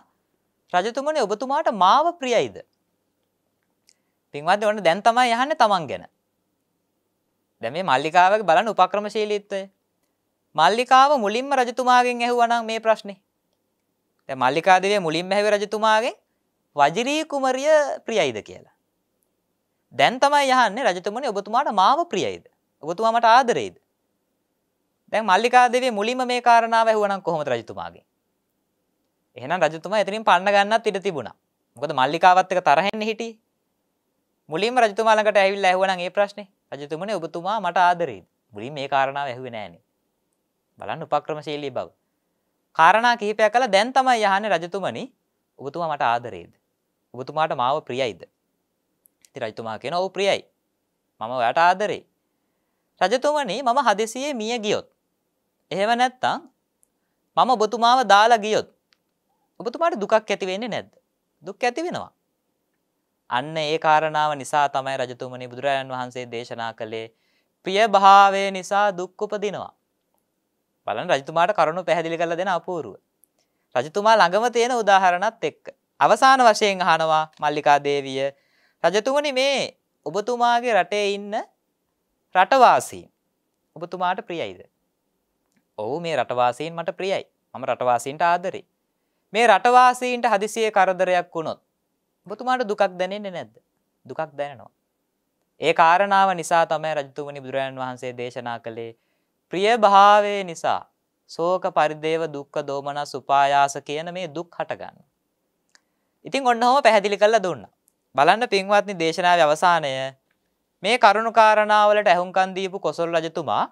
රජතුමනි ඔබතුමාට මාව ප්‍රියයිද? පින්වත්නි ඔන්න දැන් තමයි අහන්නේ තමන් ගැන. දැන් මේ මල්ලිකාවගේ බලන උපක්‍රමශීලීත්වය. මල්ලිකාව මුලින්ම රජතුමාගෙන් ඇහුවා මේ ප්‍රශ්නේ. දැන් මල්ලිකාදේවිය මුලින්ම ඇහුවේ රජතුමාගෙන් වජිරී කුමරිය ප්‍රියයිද කියලා. දැන් තමයි යහන්නේ රජතුමනි ඔබතුමාට මාව ප්‍රියයිද? ඔබතුමා මට ආදරෙයිද? දැන් මල්ලිකා දේවිය මුලින්ම මේ කාරණාව ඇහුවනම් කොහොමද රජතුමාගේ? එහෙනම් රජතුමා එතනින් පන්න ගන්නත් ඉඩ තිබුණා. මොකද මල්ලිකාවත් එක තරහෙන්නේ හිටියේ. මුලින්ම රජතුමා ළඟට ඇවිල්ලා ඇහුවනම් ඒ ප්‍රශ්නේ. රජතුමනේ ඔබතුමා මට ආදරෙයිද? මුලින් මේ කාරණාව ඇහුවේ නෑනේ. බලන්න උපක්‍රමශීලී බව. කාරණා කිහිපයක් කළා දැන් තමයි යහන්නේ රජතුමනි ඔබතුමා මට ආදරෙයිද? ඔබතුමාට මාව ප්‍රියයිද? ඉතින් රජතුමා කියනවා ඔව් ප්‍රියයි. මම ඔයාට ආදරෙයි. රජතුමනි මම හදිසියේ මිය ගියොත් එහෙම නැත්තම් මම ඔබතුමාව දාලා ගියොත් ඔබතුමාට දුකක් ඇති වෙන්නේ නැද්ද? දුක් ඇති වෙනවා. අන්න ඒ කාරණාව නිසා තමයි රජතුමනි බුදුරජාණන් වහන්සේ දේශනා කළේ ප්‍රිය භාවය නිසා දුක් උපදිනවා. බලන්න රජතුමාට කරුණු පැහැදිලි කරලා දෙන අපූර්ව. රජතුමා ළඟම තියෙන උදාහරණත් එක්ක අවසාන වශයෙන් අහනවා මල්ලිකා දේවිය රජතුමනි මේ ඔබතුමාගේ රටේ ඉන්න රටවාසීන් ඔබතුමාට ප්‍රියයිද? ඔව් මේ රටවාසීන් මට ප්‍රියයි. මම රටවාසීන්ට ආදරේ. මේ රටවාසීන්ට හදිසියේ කරදරයක් වුණොත් ඔබතුමාට දුකක් දැනෙන්නේ නැද්ද? දුකක් දැනෙනවා. ඒ කාරණාව නිසා තමයි රජතුමනි බුදුරජාණන් වහන්සේ දේශනා කළේ ප්‍රිය භාවයේ නිසා ශෝක පරිදේව දුක්ඛ දෝමනස් උපායාස කියන මේ දුක් හටගන්න. ඉතින් ඔන්නෝම පැහැදිලි කරලා දුන්නා. බලන්න පින්වත්නි දේශනාවේ අවසානය මේ කරුණු කාරණාවලට ඇහුම්කන් දීපු කොසල් රජතුමා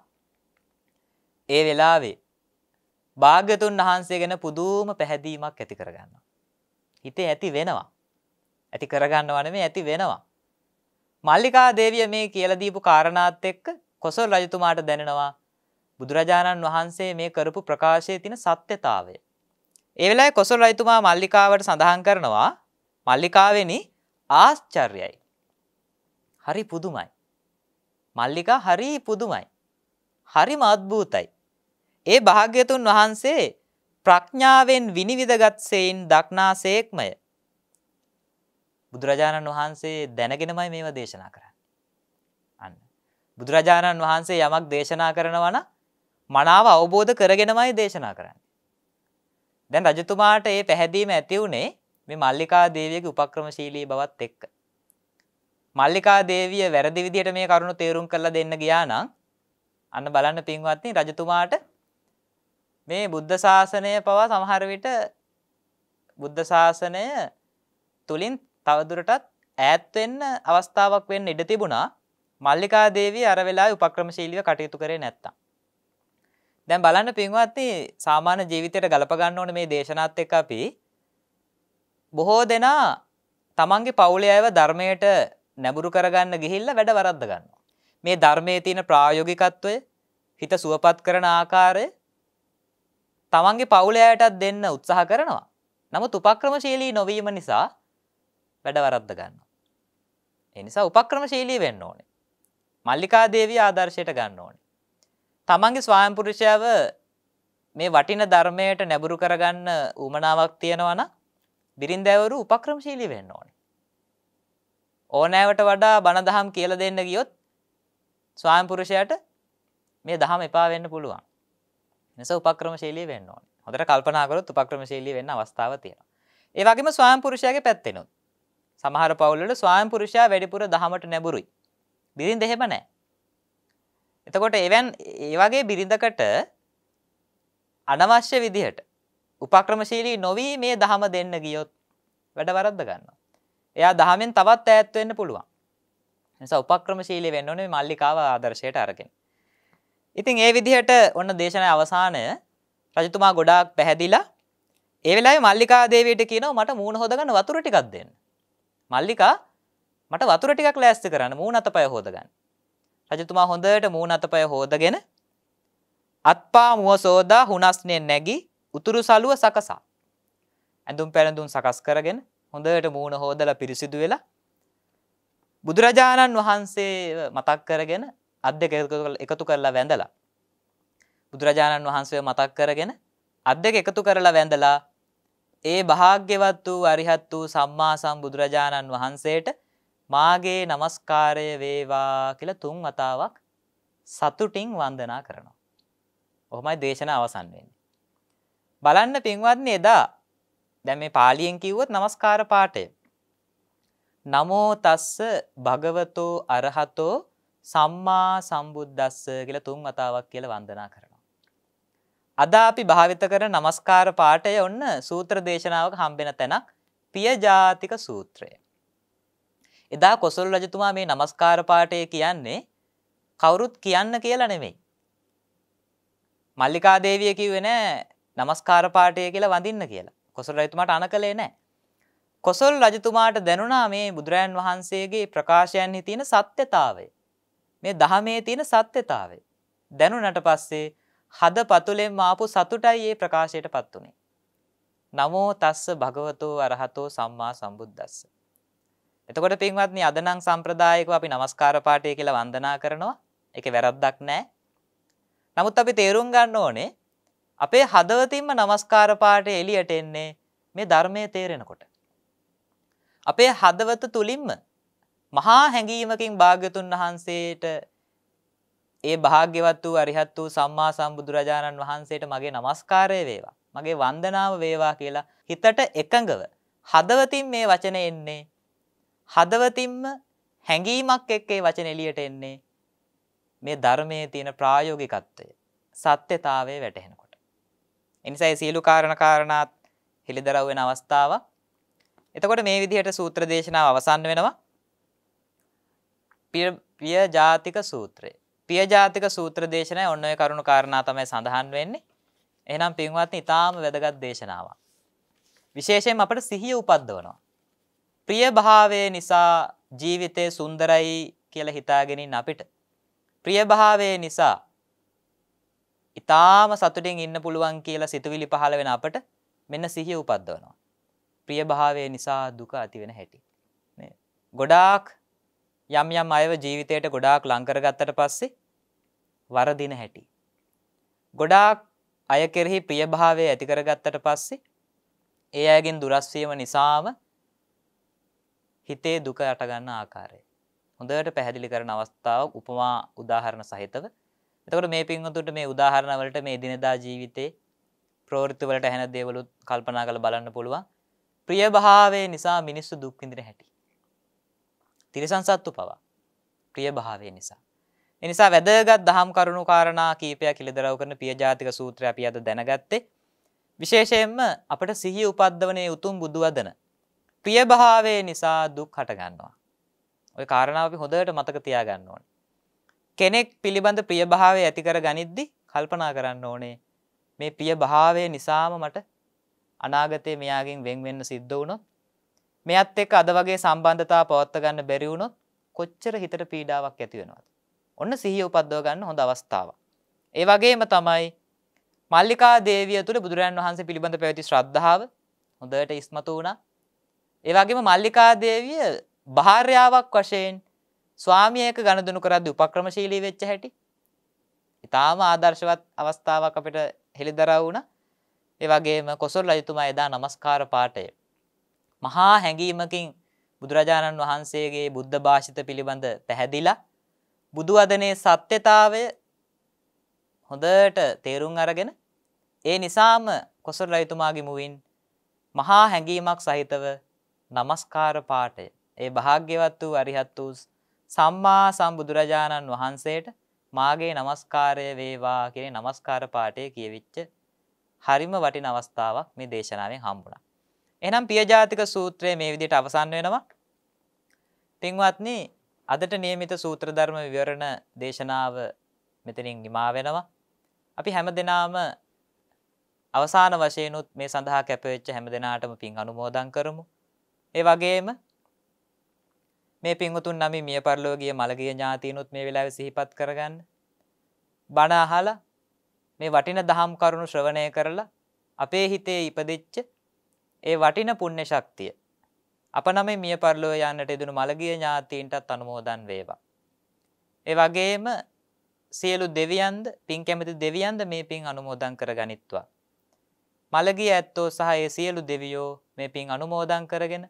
ඒ වෙලාවේ භාග්‍යතුන් වහන්සේ ගැන පුදුම පැහැදීමක් ඇති කරගන්නවා. හිතේ ඇති වෙනවා. ඇති කරගන්නවා නෙමෙයි ඇති වෙනවා. මල්ලිකා දේවිය මේ කියලා දීපු කාරණාත් එක්ක කොසල් රජතුමාට දැනෙනවා බුදුරජාණන් වහන්සේ මේ කරපු ප්‍රකාශයේ තියෙන සත්‍යතාවය. ඒ වෙලාවේ කොසල් රජතුමා මල්ලිකාවට සඳහන් කරනවා මල්ලිකාවෙනි ආශ්චර්යයි. හරි පුදුමයි. මල්ලිකා හරි පුදුමයි. හරිම අద్භූතයි. ඒ භාග්‍යතුන් වහන්සේ ප්‍රඥාවෙන් විනිවිදගත් සෙයින් දක්නාසේක්මය. බුදුරජාණන් වහන්සේ දැනගෙනමයි මේවා දේශනා කරන්නේ. අන්න. බුදුරජාණන් වහන්සේ යමක් දේශනා කරනවා නම් මනාව අවබෝධ කරගෙනමයි දේශනා කරන්නේ. දැන් රජතුමාට මේ පැහැදීම ඇති උනේ මේ මල්ලිකා දේවියගේ උපක්‍රමශීලී බවත් එක්ක. මල්ලිකා දේවිය වැරදි විදිහට මේ කරුණ තේරුම් කරලා දෙන්න ගියා නම් අන්න බලන්න පින්වත්නි රජතුමාට මේ බුද්ධ ශාසනය පවා සමහර විට බුද්ධ ශාසනය තුලින් තවදුරටත් ඈත් වෙන්න අවස්ථාවක් වෙන්න ඉඩ තිබුණා මල්ලිකා දේවිය අර වෙලාවේ උපක්‍රමශීලීව කටයුතු කරේ නැත්තම් දැන් බලන්න පින්වත්නි සාමාන්‍ය ජීවිතයට ගලප ගන්න ඕන මේ දේශනාත් එක්ක අපි බොහෝ දෙනා තමන්ගේ පවුලේ අයව ධර්මයට නැඹුරු කරගන්න ගිහිල්ලා වැඩ වරද්ද ගන්නවා මේ ධර්මයේ තියෙන ප්‍රායෝගිකත්වය හිත සුවපත් කරන ආකාරය තමන්ගේ පවුලෑයටත් දෙන්න උත්සාහ කරනවා. නමුත් උපක්‍රමශීලී නොවීම නිසා වැඩවරද්ද ගන්න. එනිසා උපක්‍රමශීලී වෙන්න ඕනේ. මල්ලිකා දේවිය ආදර්ශයට ගන්න ඕනේ. තමන්ගේ ස්වායම්පුරුෂයාව මේ වටින ධර්මයට නැබුරු කරගන්න උමනාවක් තියෙනවන බිරින්දැවරු උපක්‍රමශීලී වෙන්න ඕනේ. ඕනෑවට වඩා බණ දහම් කියල දෙන්න ගියොත් ස්වායම්පුරුෂයට මේ දහම එපා වෙන්න පුළුවන්. නිසා උපක්‍රමශීලී වෙන්න ඕනේ. හොඳට කල්පනා කරොත් උපක්‍රමශීලී වෙන්න අවස්ථාව තියෙනවා. ඒ වගේම ස්වයං පුරුෂයාගේ පැත්තෙනුත් සමහර පවුල්වල ස්වයං පුරුෂයා වැඩිපුර දහමට නැඹුරුයි. බිරිඳ එහෙම නැහැ. එතකොට එවන් ඒ වගේ බිරිඳකට අනවශ්‍ය විදිහට උපක්‍රමශීලී නොවි මේ දහම දෙන්න ගියොත් වැඩ වරද්ද ගන්නවා. එයා දහමෙන් තවත් ඈත් වෙන්න පුළුවන්. නිසා උපක්‍රමශීලී වෙන්න ඕනේ මල්ලිකාව ආදර්ශයට අරගෙන. ඉතින් ඒ විදිහට ඔන්න දේශනා අවසානය රජතුමා ගොඩාක් පැහැදිලා ඒ වෙලාවේ මල්ලිකා දේවියට කියනවා මට මූණ හොදගන්න වතුර ටිකක් දෙන්න. මල්ලිකා මට වතුර ටිකක් ලෑස්ති කරන්න මූණ අතපය හොදගන්න. රජතුමා හොඳට මූණ අතපය හොදගෙන අත්පා මුව සෝදා හුනස්නේ නැගි උතුරු සලුව සකසා. ඇඳුම් පැළඳුම් සකස් කරගෙන හොඳට මූණ හෝදලා පිරිසිදු වෙලා බුදුරජාණන් වහන්සේ මතක් කරගෙන අත් දෙක එකතු කරලා වැඳලා බුදුරජාණන් වහන්සේ මතක් කරගෙන අත් දෙක එකතු කරලා වැඳලා ඒ භාග්‍යවත් වූ අරිහත් වූ සම්මා සම්බුදුරජාණන් වහන්සේට මාගේ নমස්කාරය වේවා කියලා තුන් වතාවක් සතුටින් වන්දනා කරනවා. ඔහොමයි දේශනාව අවසන් වෙන්නේ. බලන්න පින්වත්නි එදා දැන් මේ පාලියෙන් කිව්වොත් নমස්කාර පාඨය. නමෝ තස්ස භගවතෝ අරහතෝ සම්මා සම්බුද්දස්ස කියලා තුන් වතාවක් කියලා වන්දනා කරනවා. අද අපි භාවිත කරන নমස්කාර පාඨය ඔන්න සූත්‍ර දේශනාවක හම්බෙන තැනක් පියජාතික සූත්‍රය. එදා කොසල් රජතුමා මේ নমස්කාර පාඨය කියන්නේ කවුරුත් කියන්න කියලා නෙමෙයි. මල්ලිකා දේවිය කිව්වේ නෑ নমස්කාර පාඨය කියලා වඳින්න කියලා. කොසල් රජතුමාට අනකලේ නෑ. කොසල් රජතුමාට දැනුණා මේ බුදුරයන් වහන්සේගේ ප්‍රකාශයන්හි තියෙන සත්‍යතාවය. මේ දහමේ තියෙන සත්‍යතාවය. දැනුණට පස්සේ හද පතුලෙන් ආපු සතුටයි මේ ප්‍රකාශයටපත් උනේ. නමෝ තස්ස භගවතෝ අරහතෝ සම්මා සම්බුද්දස්ස. එතකොට පින්වත්නි අද නම් සම්ප්‍රදායිකව අපි নমස්කාර පාඨය කියලා වන්දනා කරනවා. ඒකේ වැරද්දක් නැහැ. නමුත් අපි තේරුම් ගන්න ඕනේ අපේ හදවතින්ම নমස්කාර පාඨය එළියට එන්නේ මේ ධර්මයේ තේරෙනකොට. අපේ හදවත තුලින්ම මහා හැඟීමකින් භාග්‍යතුන් වහන්සේට ඒ භාග්‍යවත් වූ අරිහත් වූ සම්මා සම්බුදුරජාණන් වහන්සේට මගේ নমස්කාරය වේවා. මගේ වන්දනාව වේවා කියලා හිතට එකඟව හදවතින් මේ වචන එන්නේ. හදවතින්ම හැඟීමක් එක්ක ඒ වචන එළියට එන්නේ. මේ ධර්මයේ තියෙන ප්‍රායෝගිකත්වය සත්‍යතාවයේ වැටහෙනකොට. එනිසා මේ සියලු කාරණා කාරණාත් හෙළිදරව් වෙන අවස්ථාවක්. එතකොට මේ විදිහට සූත්‍ර දේශනාව අවසන් වෙනවා. පිය ජාතික සූත්‍රය. පිය ජාතික සූත්‍ර දේශනය ඔන්න ඔය කරුණු කාරණා තමයි සඳහන් වෙන්නේ. එහෙනම් පින්වත්නි ඊටාම වැදගත් දේශනාවක්. විශේෂයෙන් අපට සිහිය උපද්දවනවා. ප්‍රිය භාවය නිසා ජීවිතය සුන්දරයි කියලා හිතාගෙන ඉන්න අපිට ප්‍රිය භාවය නිසා ඊටාම සතුටින් ඉන්න පුළුවන් කියලා සිතුවිලි පහළ වෙන අපට මෙන්න සිහිය උපද්දවනවා. ප්‍රිය භාවය නිසා දුක ඇති වෙන හැටි. ගොඩාක් යම් යම් අයව ජීවිතයට ගොඩාක් ලංකරගත්තට පස්සේ වරදින හැටි. ගොඩාක් අය කෙරෙහි ප්‍රියභාවය ඇති කරගත්තට පස්සේ ඒ අයගෙන් දුරස් වීම නිසාම හිතේ දුක යට ගන්න ආකාරය. හොඳට පැහැදිලි කරන අවස්ථාවක් උපමා උදාහරණ සහිතව. එතකොට මේ පින්වතුන්ට මේ උදාහරණ වලට මේ දිනදා ජීවිතේ ප්‍රවෘත්ති වලට හැන දේවලුත් කල්පනා කරලා බලන්න පුළුවන්. ප්‍රියභාවය නිසා මිනිස්සු දුක් විඳින හැටි. තිරිසන් සත්තු පවා ප්‍රිය භාවය නිසා. එනිසා වැදගත් දහම් කරුණු කාරණා කීපයක් ඉලිදරව් කරන පියජාතික සූත්‍රය අපි අද දැනගත්තේ. විශේෂයෙන්ම අපට සිහි උපද්දවනේ උතුම් බුදුවදන. ප්‍රියභාවය නිසා දුක් හටගන්නවා. ඔය කාරණාව අපි හොඳට මතක තියාගන්න ඕනේ. කෙනෙක් පිළිබඳ ප්‍රියභාවය ඇති කර ගනිද්දි කල්පනා කරන්න ඕනේ මේ ප්‍රියභාවය නිසාම මට අනාගතේ මෙයාගෙන් වෙන් වෙන්න සිද්ධ වුණොත් මෙයත් එක්ක අද වගේ සම්බන්ධතා පවත්ව ගන්න බැරි වුණොත් කොච්චර හිතට පීඩාවක් ඇති වෙනවද? ඔන්න සිහිය උපද්දව ගන්න හොඳ අවස්ථාවක්. ඒ වගේම තමයි මල්ලිකා දේවිය තුළ බුදුරජාන් වහන්සේ පිළිබඳ පැවති ශ්‍රද්ධාව හොඳට ඉස්මතු වුණා. ඒ වගේම මල්ලිකා දේවිය භාර්යාවක් වශයෙන් ස්වාමියෙක් ගනුදෙනු කරද්දී උපක්‍රමශීලී වෙච්ච හැටි. ඊටාම ආදර්ශවත් අවස්ථාවක් අපිට හෙළිදරව් වුණා. ඒ වගේම කොසල් රජතුමා එදා নমස්කාර පාඨය මහා හැඟීමකින් බුදුරජාණන් වහන්සේගේ බුද්ධ භාෂිත පිළිබඳ පැහැදිලා බුදු වදනේ සත්‍යතාවය හොඳට තේරුම් අරගෙන ඒ නිසාම කොසල් රජතුමාගේ මුවින් මහා හැඟීමක් සහිතව নমස්කාර පාඨය ඒ භාග්‍යවත් වූ අරිහත් වූ සම්මා සම්බුදුරජාණන් වහන්සේට මාගේ নমස්කාරය වේවා කියන নমස්කාර පාඨය කියවිච්ච හරිම වටින අවස්ථාවක් මේ දේශනාවෙන් හම්බුණා එහෙනම් පියජාතික සූත්‍රය මේ විදිහට අවසන් වෙනවා. පින්වත්නි අදට નિયમિત සූත්‍ර ධර්ම විවරණ දේශනාව මෙතනින් නිමා වෙනවා. අපි හැමදෙනාම අවසාන වශයෙන් උත් මේ සඳහා කැපවෙච්ච හැමදෙනාටම පින් අනුමෝදන් කරමු. ඒ වගේම මේ පින්වතුන් නම් මිය පරලෝකීය මළගිය ඥාතීනුත් මේ වෙලාවේ සිහිපත් කරගන්න. බණ අහලා මේ වටින දහම් කරුණු ශ්‍රවණය කරලා අපේ හිතේ ඉපදෙච්ච ඒ වටින පුණ්‍ය ශක්තිය අප නමේ මිය පරලෝ යන්නට ඉදුණු මළගිය ඥාතීන්ටත් අනුමෝදන් වේවා. ඒ වගේම සියලු දෙවියන්ද පින් කැමති දෙවියන්ද මේ පින් අනුමෝදන් කර ගනිත්වා. මළගිය ඇත්තෝ සහ ඒ සියලු දෙවියෝ මේ පින් අනුමෝදන් කරගෙන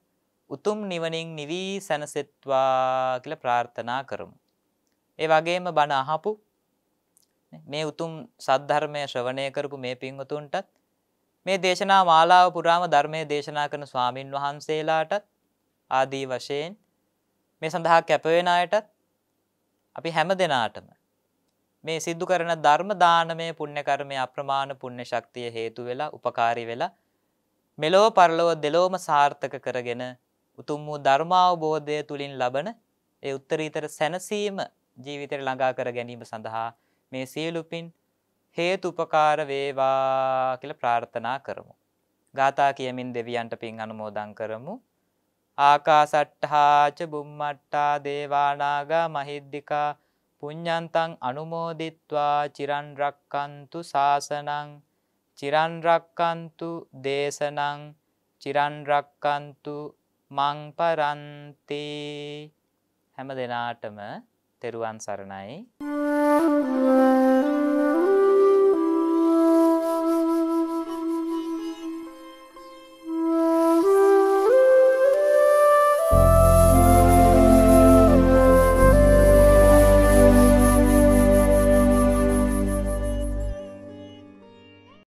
උතුම් නිවනින් නිවී සැනසෙත්වා කියලා ප්‍රාර්ථනා කරමු. ඒ වගේම බණ අහපු මේ උතුම් සද්ධර්මය ශ්‍රවණය කරපු මේ පින්වතුන්ටත් මේ දේශනා මාලාව පුරාම ධර්මයේ දේශනා කරන ස්වාමින් වහන්සේලාට ආදී වශයෙන් මේ සඳහා කැපවෙන අයට අපි හැම දෙනාටම මේ සිද්ධ කරන ධර්ම දානමය පුණ්‍ය කර්මයේ අප්‍රමාණ පුණ්‍ය ශක්තිය හේතු වෙලා උපකාරී වෙලා මෙලොව පරලොව දෙලොවම සාර්ථක කරගෙන උතුම් වූ ධර්මාවබෝධය තුලින් ලබන ඒ උත්තරීතර සැනසීම ජීවිතේ ළඟා කර ගැනීම සඳහා මේ සියලු පින් හේතු උපකාර වේවා කියලා ප්‍රාර්ථනා කරමු. ගාථා කියමින් දෙවියන්ට පින් අනුමෝදන් කරමු. ආකාසට්ඨාච බුම්මට්ටා දේවානාගා මහිද්దికා පුඤ්ඤන්තං අනුමෝදිත්වා චිරන් රක්칸තු සාසනං චිරන් රක්칸තු දේශනං චිරන් රක්칸තු මං පරන්ති හැම දිනාටම තෙරුවන් සරණයි